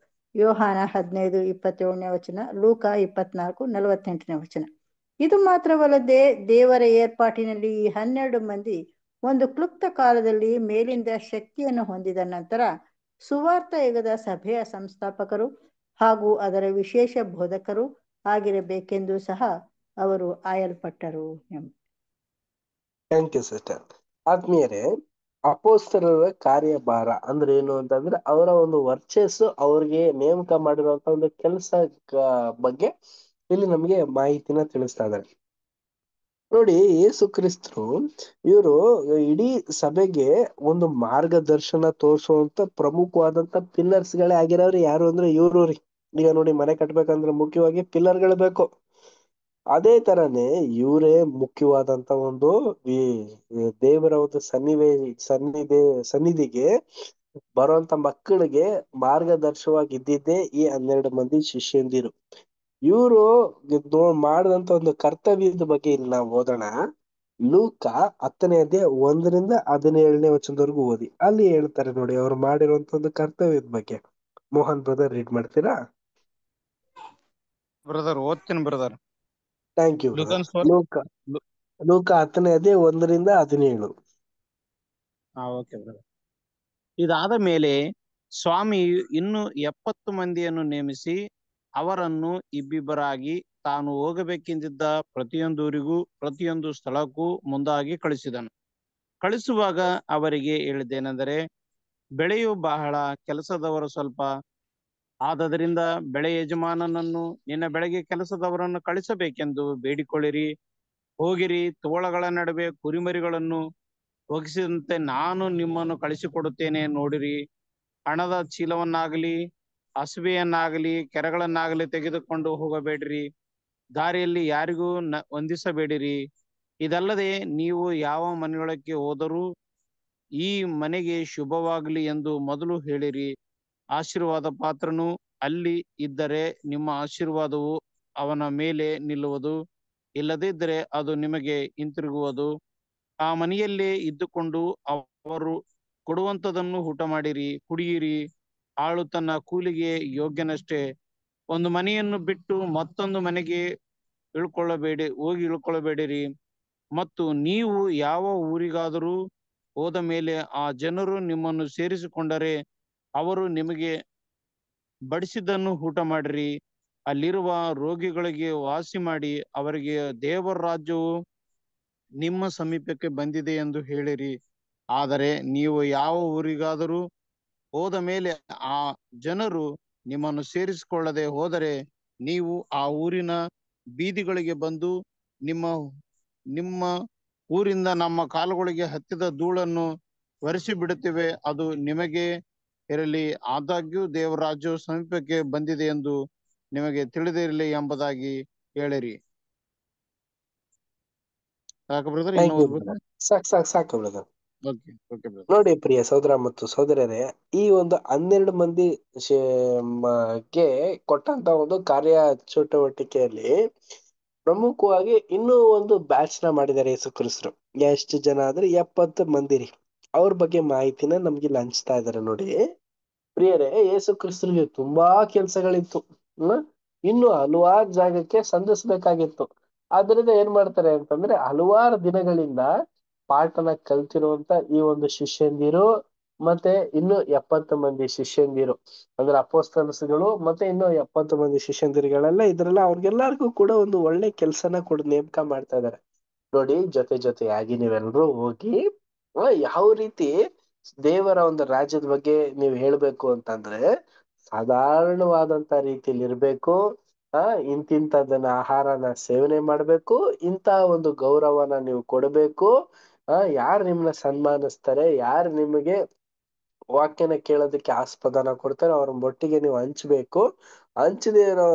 ಯೋಹಾನ ಹದಿನೈದು ಇಪ್ಪತ್ತೇಳನೇ ವಚನ ಲೂಕ ಇಪ್ಪತ್ನಾಲ್ಕು ನಲವತ್ತೆಂಟನೇ ವಚನ ಇದು ಮಾತ್ರವಲ್ಲದೆ ದೇವರ ಏರ್ಪಾಟಿನಲ್ಲಿ ಈ ಹನ್ನೆರಡು ಮಂದಿ ಒಂದು ಕ್ಲುಪ್ತ ಕಾಲದಲ್ಲಿ ಮೇಲಿಂದ ಶಕ್ತಿಯನ್ನು ಹೊಂದಿದ ನಂತರ ಸುವಾರ್ಥ ಯುಗದ ಸಭೆಯ ಸಂಸ್ಥಾಪಕರು ಹಾಗೂ ಅದರ ವಿಶೇಷ ಬೋಧಕರು ಆಗಿರಬೇಕೆಂದು ಸಹ ಅವರು ಆಯಲ್ಪಟ್ಟರು ಥ್ಯಾಂಕ್ ಯು ಸಿಸ್ಟರ್ ಆದ್ಮೇಲೆ ಅಪೋಸ್ತರರ ಕಾರ್ಯಭಾರ ಅಂದ್ರೆ ಏನು ಅಂತಂದ್ರೆ ಅವರ ಒಂದು ವರ್ಚಸ್ ಅವ್ರಿಗೆ ನೇಮಕ ಮಾಡಿರುವಂತ ಒಂದು ಕೆಲಸ ಬಗ್ಗೆ ಇಲ್ಲಿ ನಮಗೆ ಮಾಹಿತಿನ ತಿಳಿಸ್ತಾ ಇದ್ದಾರೆ ನೋಡಿ ಯೇಸು ಕ್ರಿಸ್ತರು ಇವರು ಇಡೀ ಸಭೆಗೆ ಒಂದು ಮಾರ್ಗದರ್ಶನ ತೋರಿಸುವಂತ ಪ್ರಮುಖವಾದಂತ ಪಿಲ್ಲರ್ಸ್ ಗಳೇ ಆಗಿರೋರು ಯಾರು ಅಂದ್ರೆ ಇವರು ರೀ ಈಗ ನೋಡಿ ಮನೆ ಕಟ್ಬೇಕಂದ್ರೆ ಮುಖ್ಯವಾಗಿ ಪಿಲ್ಲರ್ ಗಳು ಬೇಕು ಅದೇ ತರನೇ ಇವರೇ ಮುಖ್ಯವಾದಂತ ಒಂದು ದೇವರ ಒಂದು ಸನ್ನಿವೇ ಸನ್ನಿಧಿ ಸನ್ನಿಧಿಗೆ ಬರುವಂತ ಮಕ್ಕಳಿಗೆ ಮಾರ್ಗದರ್ಶವಾಗಿ ಈ ಹನ್ನೆರಡು ಮಂದಿ ಶಿಷ್ಯಂದಿರು ಇವರು ಮಾಡಿದಂತ ಒಂದು ಕರ್ತವ್ಯದ ಬಗ್ಗೆ ಇಲ್ಲಿ ನಾವು ಓದೋಣ ಲೂಕ ಹತ್ತನೇ ಅಧ್ಯಾಯ ಒಂದರಿಂದ ಹದಿನೇಳನೇ ವಚನದವರೆಗೂ ಓದಿ ಅಲ್ಲಿ ಹೇಳ್ತಾರೆ ನೋಡಿ ಅವ್ರು ಮಾಡಿರುವಂತ ಒಂದು ಕರ್ತವ್ಯದ ಬಗ್ಗೆ ಮೋಹನ್ ಬ್ರದರ್ ರೀಡ್ ಮಾಡ್ತೀರಾ ಬ್ರದರ್ ಓದ್ತೀನಿ ಬ್ರದರ್ ಥ್ಯಾಂಕ್ ಯು ಲೂಕ ಲೂಕ ಹತ್ತನೇ ಅಧ್ಯಾಯ ಒಂದರಿಂದ ಹದಿನೇಳು ಓಕೆ ಬ್ರದರ್ ಇದಾದ ಮೇಲೆ ಸ್ವಾಮಿ ಇನ್ನು ಎಪ್ಪತ್ತು ಮಂದಿಯನ್ನು ನೇಮಿಸಿ ಅವರನ್ನು ಇಬ್ಬಿಬ್ಬರಾಗಿ ತಾನು ಹೋಗಬೇಕೆಂದಿದ್ದ ಪ್ರತಿಯೊಂದೂರಿಗೂ ಪ್ರತಿಯೊಂದು ಸ್ಥಳಕ್ಕೂ ಮುಂದಾಗಿ ಕಳಿಸಿದನು ಕಳಿಸುವಾಗ ಅವರಿಗೆ ಹೇಳಿದ್ದೇನೆಂದರೆ ಬೆಳೆಯು ಬಹಳ ಕೆಲಸದವರು ಸ್ವಲ್ಪ ಆದ್ದರಿಂದ ಬೆಳೆ ಯಜಮಾನನನ್ನು ನಿನ್ನ ಬೆಳೆಗೆ ಕೆಲಸದವರನ್ನು ಕಳಿಸಬೇಕೆಂದು ಬೇಡಿಕೊಳ್ಳಿರಿ ಹೋಗಿರಿ ತೋಳಗಳ ನಡುವೆ ಕುರಿಮರಿಗಳನ್ನು ಒಗಿಸಿದಂತೆ ನಾನು ನಿಮ್ಮನ್ನು ಕಳಿಸಿಕೊಡುತ್ತೇನೆ ನೋಡಿರಿ ಹಣದ ಚೀಲವನ್ನಾಗಲಿ ಹಸುವೆಯನ್ನಾಗಲಿ ಕೆರೆಗಳನ್ನಾಗಲಿ ತೆಗೆದುಕೊಂಡು ಹೋಗಬೇಡ್ರಿ ದಾರಿಯಲ್ಲಿ ಯಾರಿಗೂ ನ ಹೊಂದಿಸಬೇಡಿರಿ ಇದಲ್ಲದೆ ನೀವು ಯಾವ ಮನೆಯೊಳಕ್ಕೆ ಹೋದರೂ ಈ ಮನೆಗೆ ಶುಭವಾಗಲಿ ಎಂದು ಮೊದಲು ಹೇಳಿರಿ ಆಶೀರ್ವಾದ ಪಾತ್ರನು ಅಲ್ಲಿ ಇದ್ದರೆ ನಿಮ್ಮ ಆಶೀರ್ವಾದವು ಅವನ ಮೇಲೆ ನಿಲ್ಲುವುದು ಇಲ್ಲದಿದ್ದರೆ ಅದು ನಿಮಗೆ ಹಿಂತಿರುಗುವುದು ಆ ಮನೆಯಲ್ಲೇ ಇದ್ದುಕೊಂಡು ಅವರು ಕೊಡುವಂಥದನ್ನು ಊಟ ಮಾಡಿರಿ ಕುಡಿಯಿರಿ ಆಳು ತನ್ನ ಕೂಲಿಗೆ ಯೋಗ್ಯನಷ್ಟೇ ಒಂದು ಮನೆಯನ್ನು ಬಿಟ್ಟು ಮತ್ತೊಂದು ಮನೆಗೆ ಇಳ್ಕೊಳ್ಳಬೇಡಿ ಹೋಗಿ ಇಳ್ಕೊಳ್ಳಬೇಡಿರಿ ಮತ್ತು ನೀವು ಯಾವ ಊರಿಗಾದರೂ ಹೋದ ಮೇಲೆ ಆ ಜನರು ನಿಮ್ಮನ್ನು ಸೇರಿಸಿಕೊಂಡರೆ ಅವರು ನಿಮಗೆ ಬಡಿಸಿದ್ದನ್ನು ಊಟ ಮಾಡಿರಿ ಅಲ್ಲಿರುವ ರೋಗಿಗಳಿಗೆ ವಾಸಿ ಮಾಡಿ ಅವರಿಗೆ ದೇವರ ರಾಜ್ಯವು ನಿಮ್ಮ ಸಮೀಪಕ್ಕೆ ಬಂದಿದೆ ಎಂದು ಹೇಳಿರಿ ಆದರೆ ನೀವು ಯಾವ ಊರಿಗಾದರೂ ಹೋದ ಮೇಲೆ ಆ ಜನರು ನಿಮ್ಮನ್ನು ಸೇರಿಸಿಕೊಳ್ಳದೆ ಹೋದರೆ ನೀವು ಆ ಊರಿನ ಬೀದಿಗಳಿಗೆ ಬಂದು ನಿಮ್ಮ ನಿಮ್ಮ ಊರಿಂದ ನಮ್ಮ ಕಾಲುಗಳಿಗೆ ಹತ್ತಿದ ಧೂಳನ್ನು ಒರೆಸಿ ಬಿಡುತ್ತೇವೆ ಅದು ನಿಮಗೆ ಇರಲಿ ಆದಾಗ್ಯೂ ದೇವರಾಜ್ಯವು ಸಮೀಪಕ್ಕೆ ಬಂದಿದೆ ಎಂದು ನಿಮಗೆ ತಿಳಿದಿರಲಿ ಎಂಬುದಾಗಿ ಹೇಳಿರಿ ಸಾಕು ಸಾಕು ಸಾಕು ಸಾಕು ಬ್ರದರ್ ನೋಡಿ ಪ್ರಿಯ ಸೋದರ ಮತ್ತು ಸೋದರರೇ ಈ ಒಂದು ಹನ್ನೆರಡು ಮಂದಿ ಗೆ ಕೊಟ್ಟಂತ ಒಂದು ಕಾರ್ಯ ಚಟುವಟಿಕೆಯಲ್ಲಿ ಪ್ರಮುಖವಾಗಿ ಇನ್ನೂ ಒಂದು ಬ್ಯಾಚ್ ನ ಮಾಡಿದ್ದಾರೆ ಯೇಸು ಕ್ರಿಸ್ತರು ಎಷ್ಟು ಜನ ಆದ್ರೆ ಎಪ್ಪತ್ತು ಮಂದಿ ರೀ ಅವ್ರ ಬಗ್ಗೆ ಮಾಹಿತಿನ ನಮ್ಗೆ ಇಲ್ಲಿ ಹಂಚ್ತಾ ಇದಾರೆ ನೋಡಿ ಪ್ರಿಯರೇ ಯೇಸು ಕ್ರಿಸ್ತರಿಗೆ ತುಂಬಾ ಕೆಲ್ಸಗಳಿತ್ತು ಹ್ಮ್ ಇನ್ನು ಹಲವಾರು ಜಾಗಕ್ಕೆ ಸಂಧಿಸ್ಬೇಕಾಗಿತ್ತು ಆದ್ರಿಂದ ಏನ್ ಮಾಡ್ತಾರೆ ಅಂತಂದ್ರೆ ಹಲವಾರು ದಿನಗಳಿಂದ ಪಾಠನ ಕಲ್ತಿರುವಂತ ಈ ಒಂದು ಶಿಷ್ಯಂದಿರು ಮತ್ತೆ ಇನ್ನು ಎಪ್ಪತ್ತು ಮಂದಿ ಶಿಷ್ಯಂದಿರು ಅಂದ್ರೆ ಅಪೋಸ್ತನಸ್ಗಳು ಮತ್ತೆ ಇನ್ನು ಎಪ್ಪತ್ತು ಮಂದಿ ಶಿಷ್ಯಂದಿರುಗಳೆಲ್ಲ ಇದ್ರಲ್ಲ ಅವ್ರಿಗೆಲ್ಲರಿಗೂ ಕೂಡ ಒಂದು ಒಳ್ಳೆ ಕೆಲ್ಸನ ಕೂಡ ನೇಮಕ ಮಾಡ್ತಾ ಇದಾರೆ ನೋಡಿ ಜೊತೆ ಜೊತೆ ಜೊತೆಯಾಗಿ ನೀವೆಲ್ರೂ ಹೋಗಿ ಯಾವ ರೀತಿ ದೇವರ ಒಂದು ರಾಜ್ಯದ ಬಗ್ಗೆ ನೀವು ಹೇಳ್ಬೇಕು ಅಂತಂದ್ರೆ ಸಾಧಾರಣವಾದಂತ ರೀತಿಯಲ್ಲಿ ಇರ್ಬೇಕು ಆ ಇಂತಿಂತದನ್ನ ಆಹಾರನ ಸೇವನೆ ಮಾಡ್ಬೇಕು ಇಂತ ಒಂದು ಗೌರವನ ನೀವು ಕೊಡ್ಬೇಕು ಆ ಯಾರು ನಿಮ್ನ ಸನ್ಮಾನಿಸ್ತಾರೆ ಯಾರು ನಿಮಗೆ ವಾಕ್ಯನ ಕೇಳೋದಕ್ಕೆ ಆಸ್ಪದನ ಕೊಡ್ತಾರೆ ಅವ್ರ ಒಟ್ಟಿಗೆ ನೀವು ಹಂಚ್ಬೇಕು ಹಂಚದೇ ಇರೋ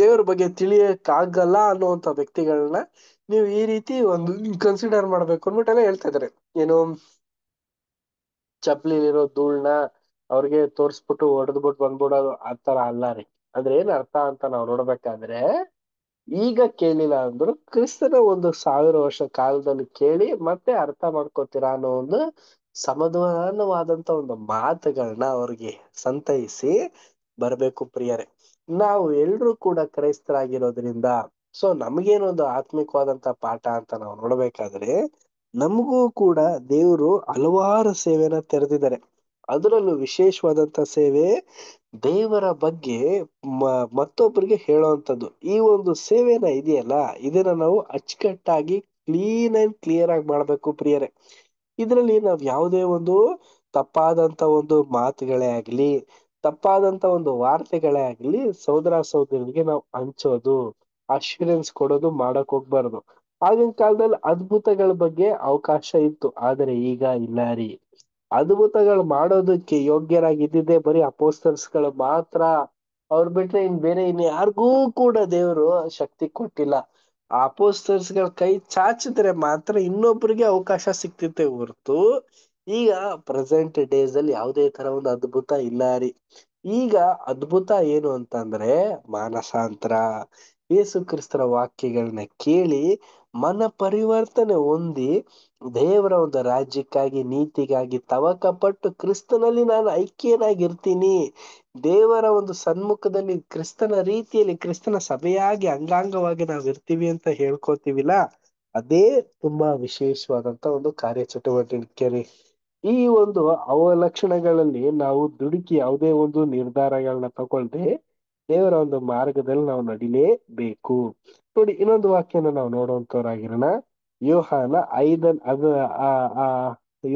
ದೇವ್ರ ಬಗ್ಗೆ ತಿಳಿಯಕ್ ಆಗಲ್ಲ ಅನ್ನುವಂತ ವ್ಯಕ್ತಿಗಳನ್ನ ನೀವು ಈ ರೀತಿ ಒಂದು ಕನ್ಸಿಡರ್ ಮಾಡ್ಬೇಕು ಅಂದ್ಬಿಟ್ಟೆಲ್ಲ ಹೇಳ್ತಾ ಇದಾರೆ ಏನು ಚಪ್ಲಿಲಿರೋ ಧೂಳ್ನ ಅವ್ರಿಗೆ ತೋರ್ಸ್ಬಿಟ್ಟು ಹೊಡೆದ್ಬಿಟ್ಟು ಬಂದ್ಬಿಡೋದು ಆತರ ಅಲ್ಲ ರೀ ಅಂದ್ರೆ ಏನ್ ಅರ್ಥ ಅಂತ ನಾವ್ ನೋಡ್ಬೇಕಾದ್ರೆ ಈಗ ಕೇಳಿಲ್ಲ ಅಂದ್ರು ಕ್ರಿಸ್ತನ ಒಂದು ಸಾವಿರ ವರ್ಷ ಕಾಲದಲ್ಲಿ ಕೇಳಿ ಮತ್ತೆ ಅರ್ಥ ಮಾಡ್ಕೋತೀರಾ ಅನ್ನೋ ಒಂದು ಸಮಾಧಾನವಾದಂತ ಒಂದು ಮಾತುಗಳನ್ನ ಅವ್ರಿಗೆ ಸಂತೈಸಿ ಬರ್ಬೇಕು ಪ್ರಿಯರೇ ನಾವು ಎಲ್ರು ಕೂಡ ಕ್ರೈಸ್ತರಾಗಿರೋದ್ರಿಂದ ಸೊ ನಮಗೇನೊಂದು ಆತ್ಮಿಕವಾದಂತ ಪಾಠ ಅಂತ ನಾವು ನೋಡ್ಬೇಕಾದ್ರೆ ನಮಗೂ ಕೂಡ ದೇವರು ಹಲವಾರು ಸೇವೆನ ತೆರೆದಿದ್ದಾರೆ ಅದರಲ್ಲೂ ವಿಶೇಷವಾದಂತ ಸೇವೆ ದೇವರ ಬಗ್ಗೆ ಮ ಮತ್ತೊಬ್ರಿಗೆ ಈ ಒಂದು ಸೇವೆನ ಇದೆಯಲ್ಲ ಇದನ್ನ ನಾವು ಅಚ್ಚುಕಟ್ಟಾಗಿ ಕ್ಲೀನ್ ಅಂಡ್ ಕ್ಲಿಯರ್ ಆಗಿ ಮಾಡ್ಬೇಕು ಪ್ರಿಯರೇ ಇದರಲ್ಲಿ ನಾವ್ ಯಾವುದೇ ಒಂದು ತಪ್ಪಾದಂತ ಒಂದು ಮಾತುಗಳೇ ಆಗ್ಲಿ ತಪ್ಪಾದಂತ ಒಂದು ವಾರ್ತೆಗಳೇ ಆಗ್ಲಿ ಸಹೋದರ ಸಹೋದರಿಗೆ ನಾವು ಹಂಚೋದು ಅಶ್ಯೂರೆನ್ಸ್ ಕೊಡೋದು ಮಾಡಕ್ ಹೋಗ್ಬಾರ್ದು ಆಗಿನ ಕಾಲದಲ್ಲಿ ಅದ್ಭುತಗಳ ಬಗ್ಗೆ ಅವಕಾಶ ಇತ್ತು ಆದರೆ ಈಗ ಇಲ್ಲಾರಿ ಅದ್ಭುತಗಳು ಮಾಡೋದಕ್ಕೆ ಯೋಗ್ಯರಾಗಿದ್ದಿದ್ದೆ ಬರೀ ಅಪೋಸ್ತರ್ಸ್ಗಳು ಮಾತ್ರ ಅವ್ರ ಬಿಟ್ರೆ ಇನ್ ಬೇರೆ ಇನ್ ಯಾರಿಗೂ ಕೂಡ ದೇವರು ಶಕ್ತಿ ಕೊಟ್ಟಿಲ್ಲ ಆ ಗಳ ಕೈ ಚಾಚಿದ್ರೆ ಮಾತ್ರ ಇನ್ನೊಬ್ರಿಗೆ ಅವಕಾಶ ಸಿಕ್ತಿತ್ತೆ ಹೊರ್ತು ಈಗ ಪ್ರೆಸೆಂಟ್ ಡೇಸ್ ಅಲ್ಲಿ ಯಾವುದೇ ತರ ಒಂದು ಅದ್ಭುತ ಇಲ್ಲ ರೀ ಈಗ ಅದ್ಭುತ ಏನು ಅಂತಂದ್ರೆ ಮಾನಸಾಂತರ ಏಸು ಕ್ರಿಸ್ತರ ವಾಕ್ಯಗಳನ್ನ ಕೇಳಿ ಮನ ಪರಿವರ್ತನೆ ಹೊಂದಿ ದೇವರ ಒಂದು ರಾಜ್ಯಕ್ಕಾಗಿ ನೀತಿಗಾಗಿ ತವಕಪಟ್ಟು ಕ್ರಿಸ್ತನಲ್ಲಿ ನಾನು ಐಕ್ಯನಾಗಿರ್ತೀನಿ ದೇವರ ಒಂದು ಸನ್ಮುಖದಲ್ಲಿ ಕ್ರಿಸ್ತನ ರೀತಿಯಲ್ಲಿ ಕ್ರಿಸ್ತನ ಸಭೆಯಾಗಿ ಅಂಗಾಂಗವಾಗಿ ನಾವು ಇರ್ತೀವಿ ಅಂತ ಹೇಳ್ಕೊತೀವಿಲ್ಲ ಅದೇ ತುಂಬಾ ವಿಶೇಷವಾದಂತ ಒಂದು ಕಾರ್ಯ ಚಟುವಟಿಕೆ ಈ ಒಂದು ಅವಲಕ್ಷಣಗಳಲ್ಲಿ ನಾವು ದುಡುಕಿ ಯಾವುದೇ ಒಂದು ನಿರ್ಧಾರಗಳನ್ನ ತಗೊಳ್ದೆ ದೇವರ ಒಂದು ಮಾರ್ಗದಲ್ಲಿ ನಾವು ನಡಿಲೇಬೇಕು ನೋಡಿ ಇನ್ನೊಂದು ವಾಕ್ಯನ ನಾವು ನೋಡುವಂತವರಾಗಿರೋಣ ಯೋಹಾನ ಐದನ್ ಅದ ಆ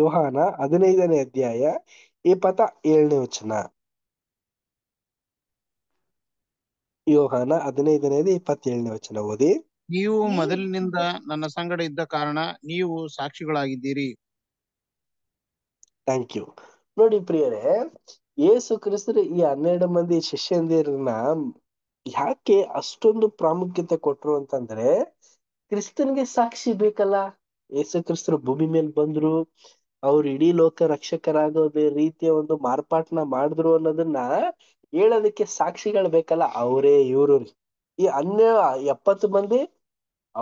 ಯೋಹಾನ ಹದಿನೈದನೇ ಅಧ್ಯಾಯ ಇಪ್ಪತ್ತ ಏಳನೇ ವಚನ ಯೋಹಾನ ಹದಿನೈದನೇದು ಇಪ್ಪತ್ತೇಳನೇ ವಚನ ಓದಿ ನೀವು ಮೊದಲಿನಿಂದ ನನ್ನ ಸಂಗಡ ಇದ್ದ ಕಾರಣ ನೀವು ಸಾಕ್ಷಿಗಳಾಗಿದ್ದೀರಿ ಥ್ಯಾಂಕ್ ಯು ನೋಡಿ ಪ್ರಿಯರೇ ಏಸು ಕ್ರಿಸ್ತರು ಈ ಹನ್ನೆರಡು ಮಂದಿ ಶಿಷ್ಯಂದಿರನ್ನ ಯಾಕೆ ಅಷ್ಟೊಂದು ಪ್ರಾಮುಖ್ಯತೆ ಕೊಟ್ರು ಅಂತಂದ್ರೆ ಕ್ರಿಸ್ತನ್ಗೆ ಸಾಕ್ಷಿ ಬೇಕಲ್ಲ ಏಸು ಕ್ರಿಸ್ತರು ಭೂಮಿ ಮೇಲೆ ಬಂದ್ರು ಅವ್ರು ಇಡೀ ಲೋಕ ರಕ್ಷಕರಾಗೋ ರೀತಿಯ ಒಂದು ಮಾರ್ಪಾಟನ ಮಾಡಿದ್ರು ಅನ್ನೋದನ್ನ ಹೇಳೋದಕ್ಕೆ ಸಾಕ್ಷಿಗಳು ಬೇಕಲ್ಲ ಅವರೇ ಇವರು ಈ ಅನ್ಯ ಎಪ್ಪತ್ತು ಮಂದಿ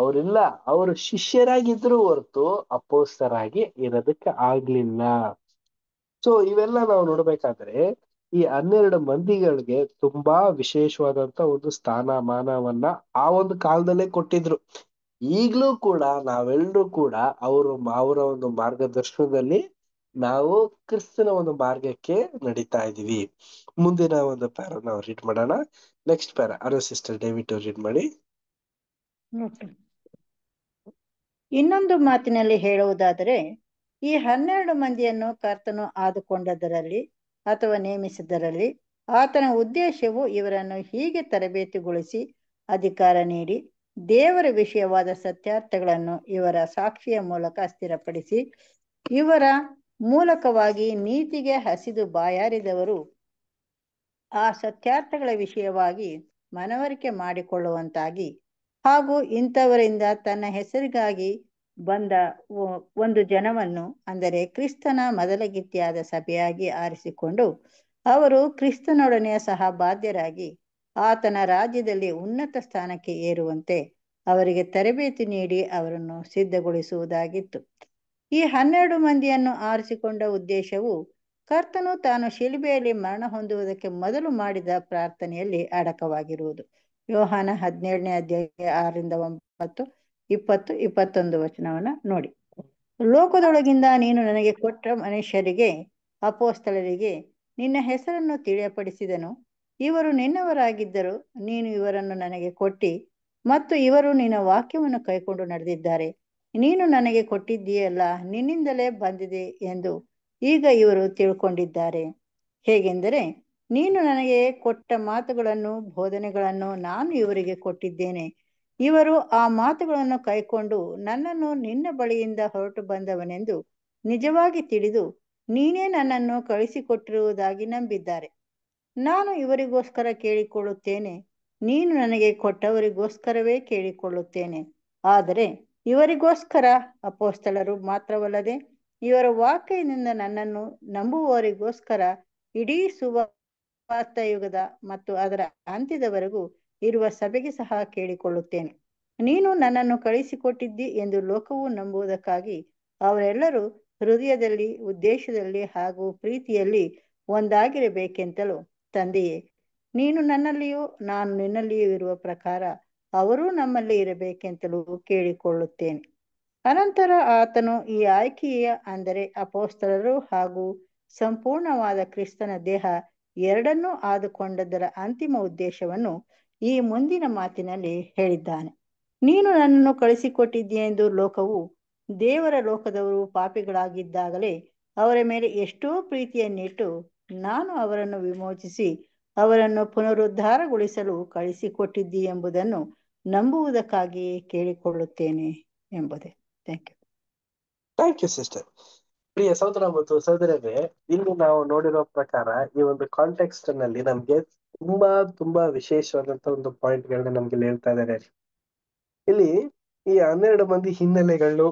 ಅವರಿಲ್ಲ ಅವರು ಶಿಷ್ಯರಾಗಿದ್ರು ಹೊರ್ತು ಅಪೋಸ್ತರಾಗಿ ಇರೋದಕ್ಕೆ ಆಗ್ಲಿಲ್ಲ ಸೊ ಇವೆಲ್ಲ ನಾವು ನೋಡ್ಬೇಕಾದ್ರೆ ಈ ಹನ್ನೆರಡು ಮಂದಿಗಳಿಗೆ ತುಂಬಾ ವಿಶೇಷವಾದಂತ ಒಂದು ಸ್ಥಾನಮಾನವನ್ನ ಆ ಒಂದು ಕಾಲದಲ್ಲೇ ಕೊಟ್ಟಿದ್ರು ಈಗ್ಲೂ ಕೂಡ ನಾವೆಲ್ಲರೂ ಕೂಡ ಅವರು ಅವರ ಒಂದು ಮಾರ್ಗದರ್ಶನದಲ್ಲಿ ನಾವು ಕ್ರಿಸ್ತನ ಒಂದು ಮಾರ್ಗಕ್ಕೆ ನಡೀತಾ ಇದೀವಿ ಮುಂದಿನ ಒಂದು ಪ್ಯಾರ ನಾವು ರೀಡ್ ಮಾಡೋಣ ನೆಕ್ಸ್ಟ್ ಪ್ಯಾರ ಅರೋ ಸಿಸ್ಟರ್ ಅವ್ರು ರೀಡ್ ಮಾಡಿ ಇನ್ನೊಂದು ಮಾತಿನಲ್ಲಿ ಹೇಳುವುದಾದರೆ ಈ ಹನ್ನೆರಡು ಮಂದಿಯನ್ನು ಕರ್ತನು ಆದುಕೊಂಡದರಲ್ಲಿ ಅಥವಾ ನೇಮಿಸಿದರಲ್ಲಿ ಆತನ ಉದ್ದೇಶವು ಇವರನ್ನು ಹೀಗೆ ತರಬೇತಿಗೊಳಿಸಿ ಅಧಿಕಾರ ನೀಡಿ ದೇವರ ವಿಷಯವಾದ ಸತ್ಯಾರ್ಥಗಳನ್ನು ಇವರ ಸಾಕ್ಷಿಯ ಮೂಲಕ ಸ್ಥಿರಪಡಿಸಿ ಇವರ ಮೂಲಕವಾಗಿ ನೀತಿಗೆ ಹಸಿದು ಬಾಯಾರಿದವರು ಆ ಸತ್ಯಾರ್ಥಗಳ ವಿಷಯವಾಗಿ ಮನವರಿಕೆ ಮಾಡಿಕೊಳ್ಳುವಂತಾಗಿ ಹಾಗೂ ಇಂಥವರಿಂದ ತನ್ನ ಹೆಸರಿಗಾಗಿ ಬಂದ ಒಂದು ಜನವನ್ನು ಅಂದರೆ ಕ್ರಿಸ್ತನ ಮೊದಲಗಿತ್ತಿಯಾದ ಸಭೆಯಾಗಿ ಆರಿಸಿಕೊಂಡು ಅವರು ಕ್ರಿಸ್ತನೊಡನೆ ಸಹ ಬಾಧ್ಯರಾಗಿ ಆತನ ರಾಜ್ಯದಲ್ಲಿ ಉನ್ನತ ಸ್ಥಾನಕ್ಕೆ ಏರುವಂತೆ ಅವರಿಗೆ ತರಬೇತಿ ನೀಡಿ ಅವರನ್ನು ಸಿದ್ಧಗೊಳಿಸುವುದಾಗಿತ್ತು ಈ ಹನ್ನೆರಡು ಮಂದಿಯನ್ನು ಆರಿಸಿಕೊಂಡ ಉದ್ದೇಶವು ಕರ್ತನು ತಾನು ಶಿಲುಬೆಯಲ್ಲಿ ಮರಣ ಹೊಂದುವುದಕ್ಕೆ ಮೊದಲು ಮಾಡಿದ ಪ್ರಾರ್ಥನೆಯಲ್ಲಿ ಅಡಕವಾಗಿರುವುದು ಯೋಹಾನ ಹದಿನೇಳನೇ ಅಧ್ಯಾಯ ಆರರಿಂದ ಒಂಬತ್ತು ಇಪ್ಪತ್ತು ಇಪ್ಪತ್ತೊಂದು ವಚನವನ್ನ ನೋಡಿ ಲೋಕದೊಳಗಿಂದ ನೀನು ನನಗೆ ಕೊಟ್ಟ ಮನುಷ್ಯರಿಗೆ ಅಪೋಸ್ತಲರಿಗೆ ನಿನ್ನ ಹೆಸರನ್ನು ತಿಳಿಯಪಡಿಸಿದನು ಇವರು ನಿನ್ನವರಾಗಿದ್ದರು ನೀನು ಇವರನ್ನು ನನಗೆ ಕೊಟ್ಟಿ ಮತ್ತು ಇವರು ನಿನ್ನ ವಾಕ್ಯವನ್ನು ಕೈಕೊಂಡು ನಡೆದಿದ್ದಾರೆ ನೀನು ನನಗೆ ಕೊಟ್ಟಿದ್ದೀಯಲ್ಲ ನಿನ್ನಿಂದಲೇ ಬಂದಿದೆ ಎಂದು ಈಗ ಇವರು ತಿಳ್ಕೊಂಡಿದ್ದಾರೆ ಹೇಗೆಂದರೆ ನೀನು ನನಗೆ ಕೊಟ್ಟ ಮಾತುಗಳನ್ನು ಬೋಧನೆಗಳನ್ನು ನಾನು ಇವರಿಗೆ ಕೊಟ್ಟಿದ್ದೇನೆ ಇವರು ಆ ಮಾತುಗಳನ್ನು ಕೈಕೊಂಡು ನನ್ನನ್ನು ನಿನ್ನ ಬಳಿಯಿಂದ ಹೊರಟು ಬಂದವನೆಂದು ನಿಜವಾಗಿ ತಿಳಿದು ನೀನೇ ನನ್ನನ್ನು ಕಳಿಸಿಕೊಟ್ಟಿರುವುದಾಗಿ ನಂಬಿದ್ದಾರೆ ನಾನು ಇವರಿಗೋಸ್ಕರ ಕೇಳಿಕೊಳ್ಳುತ್ತೇನೆ ನೀನು ನನಗೆ ಕೊಟ್ಟವರಿಗೋಸ್ಕರವೇ ಕೇಳಿಕೊಳ್ಳುತ್ತೇನೆ ಆದರೆ ಇವರಿಗೋಸ್ಕರ ಅಪೋಸ್ತಲರು ಮಾತ್ರವಲ್ಲದೆ ಇವರ ವಾಕ್ಯದಿಂದ ನನ್ನನ್ನು ನಂಬುವವರಿಗೋಸ್ಕರ ಇಡೀ ಸುವಾರ್ತ ಯುಗದ ಮತ್ತು ಅದರ ಅಂತ್ಯದವರೆಗೂ ಇರುವ ಸಭೆಗೆ ಸಹ ಕೇಳಿಕೊಳ್ಳುತ್ತೇನೆ ನೀನು ನನ್ನನ್ನು ಕಳಿಸಿಕೊಟ್ಟಿದ್ದಿ ಎಂದು ಲೋಕವು ನಂಬುವುದಕ್ಕಾಗಿ ಅವರೆಲ್ಲರೂ ಹೃದಯದಲ್ಲಿ ಉದ್ದೇಶದಲ್ಲಿ ಹಾಗೂ ಪ್ರೀತಿಯಲ್ಲಿ ಒಂದಾಗಿರಬೇಕೆಂತಲೂ ತಂದೆಯೇ ನೀನು ನನ್ನಲ್ಲಿಯೂ ನಾನು ನಿನ್ನಲ್ಲಿಯೂ ಇರುವ ಪ್ರಕಾರ ಅವರೂ ನಮ್ಮಲ್ಲಿ ಇರಬೇಕೆಂತಲೂ ಕೇಳಿಕೊಳ್ಳುತ್ತೇನೆ ಅನಂತರ ಆತನು ಈ ಆಯ್ಕೆಯ ಅಂದರೆ ಅಪೋಸ್ತರರು ಹಾಗೂ ಸಂಪೂರ್ಣವಾದ ಕ್ರಿಸ್ತನ ದೇಹ ಎರಡನ್ನೂ ಆದುಕೊಂಡದರ ಅಂತಿಮ ಉದ್ದೇಶವನ್ನು ಈ ಮುಂದಿನ ಮಾತಿನಲ್ಲಿ ಹೇಳಿದ್ದಾನೆ ನೀನು ನನ್ನನ್ನು ಎಂದು ಲೋಕವು ದೇವರ ಲೋಕದವರು ಪಾಪಿಗಳಾಗಿದ್ದಾಗಲೇ ಅವರ ಮೇಲೆ ಎಷ್ಟೋ ಪ್ರೀತಿಯನ್ನಿಟ್ಟು ನಾನು ಅವರನ್ನು ವಿಮೋಚಿಸಿ ಅವರನ್ನು ಪುನರುದ್ಧಾರಗೊಳಿಸಲು ಕಳಿಸಿಕೊಟ್ಟಿದ್ದಿ ಎಂಬುದನ್ನು ನಂಬುವುದಕ್ಕಾಗಿ ಕೇಳಿಕೊಳ್ಳುತ್ತೇನೆ ಎಂಬುದೇ thank you thank you sister ಪ್ರಿಯ ಸಹೋದರ ಮತ್ತು ಸಹೋದರರೇ ಇಲ್ಲಿ ನಾವು ನೋಡಿರೋ ಪ್ರಕಾರ ಈ ಒಂದು ಕಾಂಟೆಕ್ಸ್ಟ್ ನಲ್ಲಿ ನಮ್ಗೆ ತುಂಬಾ ತುಂಬಾ ವಿಶೇಷವಾದಂತ ಒಂದು ಪಾಯಿಂಟ್ ಗಳನ್ನ ನಮ್ಗೆ ಹೇಳ್ತಾ ಇದ್ದಾರೆ ಇಲ್ಲಿ ಈ ಹನ್ನೆರಡು ಮಂದಿ ಹಿನ್ನೆಲೆಗಳು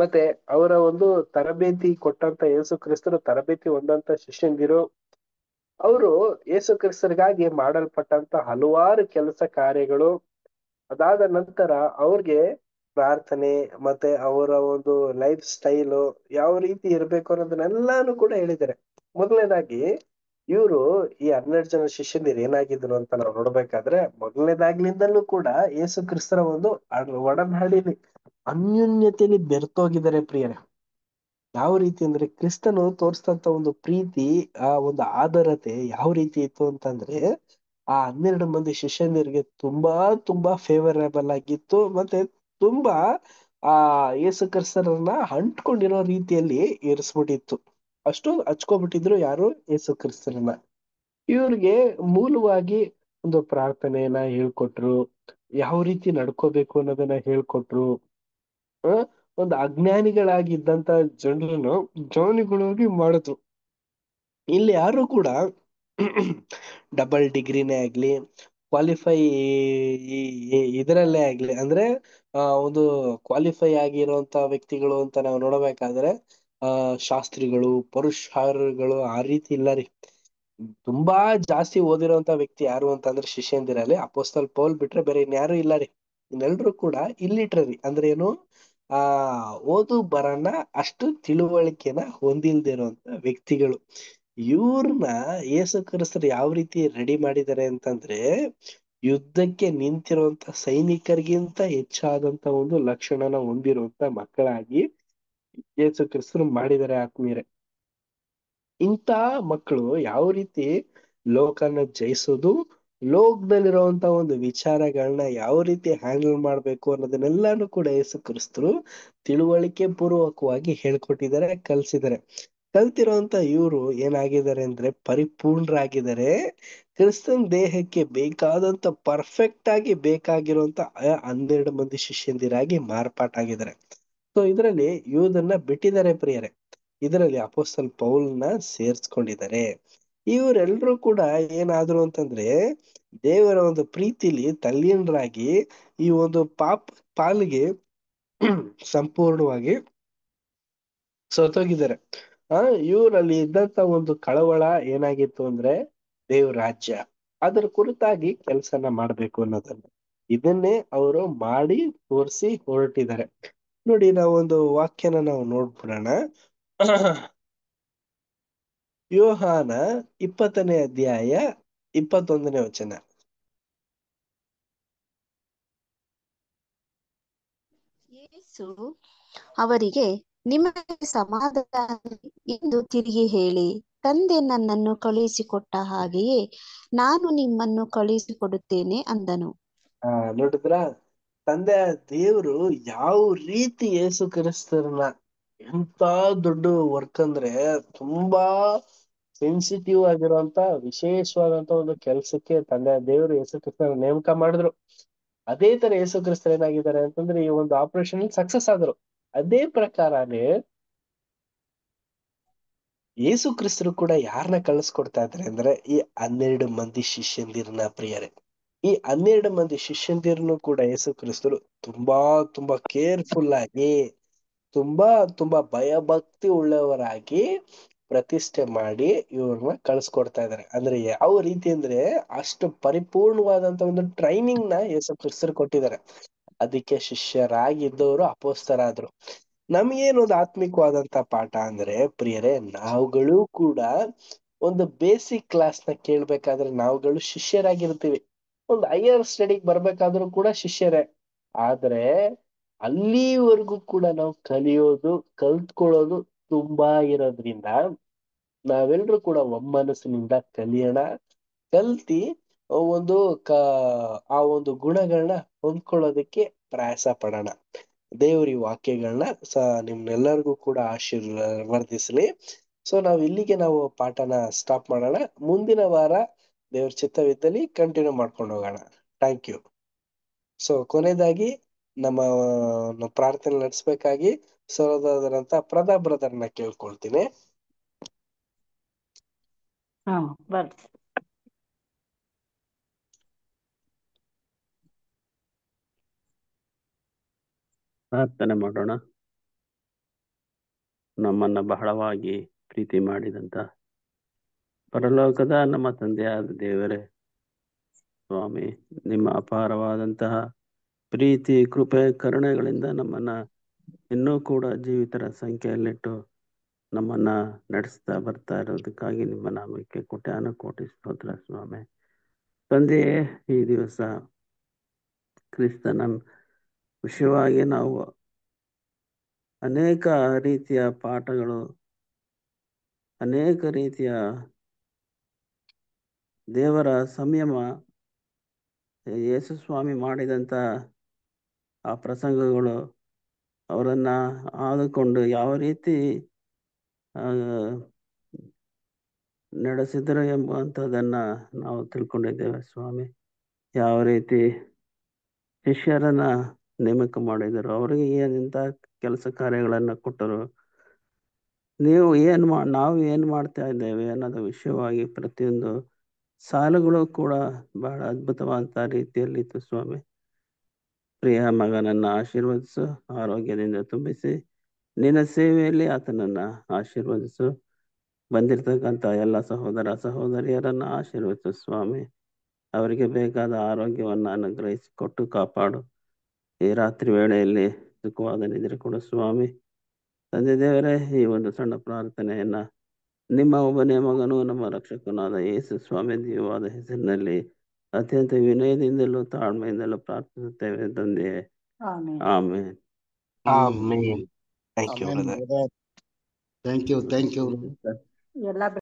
ಮತ್ತೆ ಅವರ ಒಂದು ತರಬೇತಿ ಕೊಟ್ಟಂತ ಯೇಸು ಕ್ರಿಸ್ತರು ತರಬೇತಿ ಹೊಂದಂತ ಶಿಷ್ಯಂದಿರು ಅವರು ಯೇಸು ಕ್ರಿಸ್ತರಿಗಾಗಿ ಮಾಡಲ್ಪಟ್ಟಂತ ಹಲವಾರು ಕೆಲಸ ಕಾರ್ಯಗಳು ಅದಾದ ನಂತರ ಅವ್ರಿಗೆ ಪ್ರಾರ್ಥನೆ ಮತ್ತೆ ಅವರ ಒಂದು ಲೈಫ್ ಸ್ಟೈಲು ಯಾವ ರೀತಿ ಇರ್ಬೇಕು ಅನ್ನೋದನ್ನೆಲ್ಲಾನು ಕೂಡ ಹೇಳಿದ್ದಾರೆ ಮೊದಲನೇದಾಗಿ ಇವ್ರು ಈ ಹನ್ನೆರಡು ಜನ ಶಿಷ್ಯಂದಿರು ಏನಾಗಿದ್ರು ಅಂತ ನಾವು ನೋಡ್ಬೇಕಾದ್ರೆ ಮೊದಲನೇದಾಗ್ಲಿಂದಲೂ ಕೂಡ ಯೇಸು ಕ್ರಿಸ್ತರ ಒಂದು ಒಡನಾಡಿಲಿ ಅನ್ಯೋನ್ಯತೆಯಲ್ಲಿ ಬೆರ್ತೋಗಿದ್ದಾರೆ ಪ್ರಿಯರೇ ಯಾವ ರೀತಿ ಅಂದ್ರೆ ಕ್ರಿಸ್ತನು ತೋರಿಸಿದಂತ ಒಂದು ಪ್ರೀತಿ ಆ ಒಂದು ಆದರತೆ ಯಾವ ರೀತಿ ಇತ್ತು ಅಂತಂದ್ರೆ ಆ ಹನ್ನೆರಡು ಮಂದಿ ಶಿಷ್ಯಂದಿರಿಗೆ ತುಂಬಾ ತುಂಬಾ ಫೇವರೇಬಲ್ ಆಗಿತ್ತು ಮತ್ತೆ ತುಂಬಾ ಆ ಯೇಸು ಕ್ರಿಸ್ತರನ್ನ ಅಂಟ್ಕೊಂಡಿರೋ ರೀತಿಯಲ್ಲಿ ಇರಿಸ್ಬಿಟ್ಟಿತ್ತು ಅಷ್ಟು ಹಚ್ಕೊಬಿಟ್ಟಿದ್ರು ಯಾರು ಯೇಸು ಕ್ರಿಸ್ತನನ್ನ ಇವ್ರಿಗೆ ಮೂಲವಾಗಿ ಒಂದು ಪ್ರಾರ್ಥನೆಯನ್ನ ಹೇಳ್ಕೊಟ್ರು ಯಾವ ರೀತಿ ನಡ್ಕೋಬೇಕು ಅನ್ನೋದನ್ನ ಹೇಳ್ಕೊಟ್ರು ಒಂದು ಅಜ್ಞಾನಿಗಳಾಗಿದ್ದಂತ ಜನರನ್ನು ಜವನಿಗಳಾಗಿ ಮಾಡಿದ್ರು ಇಲ್ಲಿ ಯಾರು ಕೂಡ ಡಬಲ್ (clears throat) ಡಿಗ್ರಿನೇ ಆಗ್ಲಿ ಕ್ವಾಲಿಫೈ ಇದರಲ್ಲೇ ಆಗ್ಲಿ ಅಂದ್ರೆ ಒಂದು ಕ್ವಾಲಿಫೈ ಆಗಿರುವಂತ ವ್ಯಕ್ತಿಗಳು ಅಂತ ನಾವು ನೋಡಬೇಕಾದ್ರೆ ಆ ಶಾಸ್ತ್ರಿಗಳು ಪರುಷಾರಗಳು ಆ ರೀತಿ ಇಲ್ಲಾರಿ ತುಂಬಾ ಜಾಸ್ತಿ ಓದಿರೋಂತ ವ್ಯಕ್ತಿ ಯಾರು ಅಂತ ಅಂದ್ರೆ ಶಿಷ್ಯಂದಿರಲಿ ಅಪೋಸ್ತಲ್ ಪೌಲ್ ಬಿಟ್ರೆ ಬೇರೆ ಇನ್ಯಾರು ಇಲ್ಲಾರಿ ಇನ್ನೆಲ್ರು ಕೂಡ ಇಲ್ಲಿಟ್ರರಿ ಅಂದ್ರೆ ಏನು ಆ ಓದು ಬರನ ಅಷ್ಟು ತಿಳುವಳಿಕೆನ ಹೊಂದಿಲ್ದಿರುವಂತ ವ್ಯಕ್ತಿಗಳು ಇವ್ರನ್ನ ಯೇಸು ಕ್ರಿಸ್ತರು ಯಾವ ರೀತಿ ರೆಡಿ ಮಾಡಿದ್ದಾರೆ ಅಂತಂದ್ರೆ ಯುದ್ಧಕ್ಕೆ ನಿಂತಿರುವಂತ ಸೈನಿಕರಿಗಿಂತ ಹೆಚ್ಚಾದಂತ ಒಂದು ಲಕ್ಷಣನ ಹೊಂದಿರುವಂತ ಮಕ್ಕಳಾಗಿ ಯೇಸು ಕ್ರಿಸ್ತರು ಮಾಡಿದರೆ ಆತ್ಮೀಯರೇ ಇಂತ ಮಕ್ಕಳು ಯಾವ ರೀತಿ ಲೋಕನ ಜಯಿಸೋದು ಲೋಕದಲ್ಲಿರುವಂತ ಒಂದು ವಿಚಾರಗಳನ್ನ ಯಾವ ರೀತಿ ಹ್ಯಾಂಡಲ್ ಮಾಡ್ಬೇಕು ಅನ್ನೋದನ್ನೆಲ್ಲಾನು ಕೂಡ ಯೇಸು ಕ್ರಿಸ್ತರು ತಿಳುವಳಿಕೆ ಪೂರ್ವಕವಾಗಿ ಹೇಳ್ಕೊಟ್ಟಿದ್ದಾರೆ ಕಲ್ಸಿದ್ದಾರೆ ಕಲ್ತಿರುವಂತ ಇವರು ಏನಾಗಿದ್ದಾರೆ ಅಂದ್ರೆ ಪರಿಪೂರ್ಣರಾಗಿದ್ದಾರೆ ಕ್ರಿಸ್ತನ್ ದೇಹಕ್ಕೆ ಬೇಕಾದಂತ ಪರ್ಫೆಕ್ಟ್ ಆಗಿ ಬೇಕಾಗಿರುವಂತ ಹನ್ನೆರಡು ಮಂದಿ ಶಿಷ್ಯಂದಿರಾಗಿ ಮಾರ್ಪಾಟಾಗಿದ್ದಾರೆ ಸೊ ಇದರಲ್ಲಿ ಇವುದನ್ನ ಬಿಟ್ಟಿದ್ದಾರೆ ಪ್ರಿಯರೇ ಇದರಲ್ಲಿ ಅಪೋಸ್ತಲ್ ಪೌಲ್ನ ಸೇರ್ಸ್ಕೊಂಡಿದ್ದಾರೆ ಇವರೆಲ್ಲರೂ ಕೂಡ ಏನಾದ್ರು ಅಂತಂದ್ರೆ ದೇವರ ಒಂದು ಪ್ರೀತಿಲಿ ತಲ್ಲೀನರಾಗಿ ಈ ಒಂದು ಪಾಪ ಪಾಲಿಗೆ ಸಂಪೂರ್ಣವಾಗಿ ಸೊತೋಗಿದ್ದಾರೆ ಆ ಇವರಲ್ಲಿ ಇದ್ದಂತ ಒಂದು ಕಳವಳ ಏನಾಗಿತ್ತು ಅಂದ್ರೆ ದೇವ್ರ ರಾಜ್ಯ ಅದರ ಕುರಿತಾಗಿ ಕೆಲಸನ ಮಾಡ್ಬೇಕು ಅನ್ನೋದನ್ನ ಇದನ್ನೇ ಅವರು ಮಾಡಿ ತೋರಿಸಿ ಹೊರಟಿದ್ದಾರೆ ನೋಡಿ ನಾವು ಒಂದು ವಾಕ್ಯನ ನಾವು ನೋಡ್ಬಿಡೋಣ (laughs) ಯೋಹಾನ ಇಪ್ಪತ್ತನೇ ಅಧ್ಯಾಯ ಇಪ್ಪತ್ತೊಂದನೇ ವಚನ ಯೇಸು ಅವರಿಗೆ ನಿಮಗೆ ಸಮಾಧಾನ ಎಂದು ತಿರುಗಿ ಹೇಳಿ ತಂದೆ ನನ್ನನ್ನು ಕಳುಹಿಸಿಕೊಟ್ಟ ಹಾಗೆಯೇ ನಾನು ನಿಮ್ಮನ್ನು ಕಳುಹಿಸಿಕೊಡುತ್ತೇನೆ ಅಂದನು ನೋಡಿದ್ರಾ ತಂದೆ ದೇವ್ರು ಯಾವ ರೀತಿ ಏಸು ಕ್ರಿಸ್ತರನ್ನ ಎಂತ ದೊಡ್ಡ ವರ್ಕ್ ಅಂದ್ರೆ ತುಂಬಾ ಸೆನ್ಸಿಟಿವ್ ಆಗಿರುವಂತ ವಿಶೇಷವಾದಂತ ಒಂದು ಕೆಲ್ಸಕ್ಕೆ ತಂದೆ ದೇವರು ಯೇಸು ಕ್ರಿಸ್ತರ ನೇಮಕ ಮಾಡಿದ್ರು ಅದೇ ತರ ಯೇಸು ಕ್ರಿಸ್ತರು ಏನಾಗಿದ್ದಾರೆ ಅಂತಂದ್ರೆ ಈ ಒಂದು ಆಪರೇಷನ್ ಸಕ್ಸಸ್ ಆದ್ರು ಅದೇ ಪ್ರಕಾರನೇ ಏಸು ಕ್ರಿಸ್ತರು ಕೂಡ ಯಾರನ್ನ ಕಳಿಸ್ಕೊಡ್ತಾ ಇದ್ರೆ ಅಂದ್ರೆ ಈ ಹನ್ನೆರಡು ಮಂದಿ ಶಿಷ್ಯಂದಿರ್ನ ಪ್ರಿಯರೇ ಈ ಹನ್ನೆರಡು ಮಂದಿ ಶಿಷ್ಯಂದಿರನು ಕೂಡ ಯೇಸು ಕ್ರಿಸ್ತರು ತುಂಬಾ ತುಂಬಾ ಕೇರ್ಫುಲ್ ಆಗಿ ತುಂಬಾ ತುಂಬಾ ಭಯಭಕ್ತಿ ಉಳ್ಳವರಾಗಿ ಪ್ರತಿಷ್ಠೆ ಮಾಡಿ ಇವ್ರನ್ನ ಕಳ್ಸ್ಕೊಡ್ತಾ ಇದಾರೆ ಅಂದ್ರೆ ಯಾವ ರೀತಿ ಅಂದ್ರೆ ಅಷ್ಟು ಪರಿಪೂರ್ಣವಾದಂತ ಒಂದು ಟ್ರೈನಿಂಗ್ ನ ಯೇಸು ಕ್ರಿಸ್ತರು ಕೊಟ್ಟಿದ್ದಾರೆ ಅದಕ್ಕೆ ಶಿಷ್ಯರಾಗಿದ್ದವರು ಅಪೋಸ್ತರಾದ್ರು ನಮ್ಗೇನೊಂದು ಆತ್ಮಿಕವಾದಂತ ಪಾಠ ಅಂದ್ರೆ ಪ್ರಿಯರೇ ನಾವುಗಳು ಕೂಡ ಒಂದು ಬೇಸಿಕ್ ಕ್ಲಾಸ್ ನ ಕೇಳ್ಬೇಕಾದ್ರೆ ನಾವುಗಳು ಶಿಷ್ಯರಾಗಿರ್ತೀವಿ ಒಂದು ಹೈಯರ್ ಸ್ಟಡಿಗೆ ಬರ್ಬೇಕಾದ್ರೂ ಕೂಡ ಶಿಷ್ಯರೇ ಆದ್ರೆ ಅಲ್ಲಿವರೆಗೂ ಕೂಡ ನಾವು ಕಲಿಯೋದು ಕಲ್ತ್ಕೊಳ್ಳೋದು ತುಂಬಾ ಇರೋದ್ರಿಂದ ನಾವೆಲ್ಲರೂ ಕೂಡ ಒಮ್ಮನಸ್ಸಿನಿಂದ ಕಲಿಯೋಣ ಕಲ್ತಿ ಒಂದು ಕ ಆ ಒಂದು ಗುಣಗಳನ್ನ ಹೊಂದ್ಕೊಳ್ಳೋದಕ್ಕೆ ಪ್ರಯಾಸ ಪಡೋಣ ದೇವರಿ ವಾಕ್ಯಗಳನ್ನ ಸ ನಿಮ್ನೆಲ್ಲರಿಗೂ ಕೂಡ ಆಶೀರ್ವರ್ಧಿಸ್ಲಿ ಸೊ ನಾವ್ ಇಲ್ಲಿಗೆ ನಾವು ಪಾಠನ ಸ್ಟಾಪ್ ಮಾಡೋಣ ಮುಂದಿನ ವಾರ ದೇವ್ರ ಚಿತ್ತವಿದ್ದಲ್ಲಿ ಕಂಟಿನ್ಯೂ ಮಾಡ್ಕೊಂಡು ಹೋಗೋಣ ಥ್ಯಾಂಕ್ ಯು ಸೊ ಕೊನೆಯದಾಗಿ ನಮ್ಮ ಪ್ರಾರ್ಥನೆ ನಡೆಸಬೇಕಾಗಿ ಸಹೋದರರಂತ ಪ್ರದಾ ಬ್ರದರ್ನ ಕೇಳ್ಕೊಳ್ತೀನಿ ಪ್ರಾರ್ಥನೆ ಮಾಡೋಣ ನಮ್ಮನ್ನ ಬಹಳವಾಗಿ ಪ್ರೀತಿ ಮಾಡಿದಂತ ಪರಲೋಕದ ನಮ್ಮ ತಂದೆಯಾದ ದೇವರೇ ಸ್ವಾಮಿ ನಿಮ್ಮ ಅಪಾರವಾದಂತಹ ಪ್ರೀತಿ ಕೃಪೆ ಕರುಣೆಗಳಿಂದ ನಮ್ಮನ್ನ ಇನ್ನೂ ಕೂಡ ಜೀವಿತರ ಸಂಖ್ಯೆಯಲ್ಲಿಟ್ಟು ನಮ್ಮನ್ನ ನಡೆಸ್ತಾ ಬರ್ತಾ ಇರೋದಕ್ಕಾಗಿ ನಿಮ್ಮ ನಾಮಕ್ಕೆ ಕೋಟ್ಯಾನ ಕೋಟಿ ಸ್ತೋತ್ರ ಸ್ವಾಮಿ ತಂದೆಯೇ ಈ ದಿವಸ ಕ್ರಿಸ್ತನ ವಿಷಯವಾಗಿ ನಾವು ಅನೇಕ ರೀತಿಯ ಪಾಠಗಳು ಅನೇಕ ರೀತಿಯ ದೇವರ ಸಂಯಮ ಯೇಸುಸ್ವಾಮಿ ಮಾಡಿದಂಥ ಆ ಪ್ರಸಂಗಗಳು ಅವರನ್ನ ಆದುಕೊಂಡು ಯಾವ ರೀತಿ ನಡೆಸಿದರು ಎಂಬುವಂಥದ್ದನ್ನು ನಾವು ತಿಳ್ಕೊಂಡಿದ್ದೇವೆ ಸ್ವಾಮಿ ಯಾವ ರೀತಿ ಶಿಷ್ಯರನ್ನ ನೇಮಕ ಮಾಡಿದರು ಅವರಿಗೆ ಏನಿಂತ ಕೆಲಸ ಕಾರ್ಯಗಳನ್ನು ಕೊಟ್ಟರು ನೀವು ಏನು ಮಾ ನಾವು ಏನು ಮಾಡ್ತಾ ಇದ್ದೇವೆ ಅನ್ನೋದು ವಿಷಯವಾಗಿ ಪ್ರತಿಯೊಂದು ಸಾಲುಗಳು ಕೂಡ ಬಹಳ ಅದ್ಭುತವಾದಂತಹ ರೀತಿಯಲ್ಲಿ ಇತ್ತು ಸ್ವಾಮಿ ಪ್ರಿಯ ಮಗನನ್ನು ಆಶೀರ್ವದಿಸು ಆರೋಗ್ಯದಿಂದ ತುಂಬಿಸಿ ನಿನ್ನ ಸೇವೆಯಲ್ಲಿ ಆತನನ್ನು ಆಶೀರ್ವದಿಸು ಬಂದಿರತಕ್ಕಂಥ ಎಲ್ಲ ಸಹೋದರ ಸಹೋದರಿಯರನ್ನು ಆಶೀರ್ವದಿಸು ಸ್ವಾಮಿ ಅವರಿಗೆ ಬೇಕಾದ ಆರೋಗ್ಯವನ್ನು ಅನುಗ್ರಹಿಸಿ ಕೊಟ್ಟು ಕಾಪಾಡು ಈ ರಾತ್ರಿ ವೇಳೆಯಲ್ಲಿ ಸುಖವಾದ ನಿದ್ರೆ ಕೊಡು ಸ್ವಾಮಿ ತಂದೆ ದೇವರೇ ಈ ಒಂದು ಸಣ್ಣ ಪ್ರಾರ್ಥನೆಯನ್ನು ನಿಮ್ಮ ಒಬ್ಬನೇ ಮಗನು ನಮ್ಮ ರಕ್ಷಕನಾದ ಯೇಸು ಸ್ವಾಮಿ ದೇವಾದ ಹೆಸರಿನಲ್ಲಿ ಅತ್ಯಂತ ವಿನಯದಿಂದಲೂ ತಾಳ್ಮೆಯಿಂದಲೂ ಪ್ರಾರ್ಥಿಸುತ್ತೇವೆ ತಂದೆ amen amen you thank you ಎಲ್ಲ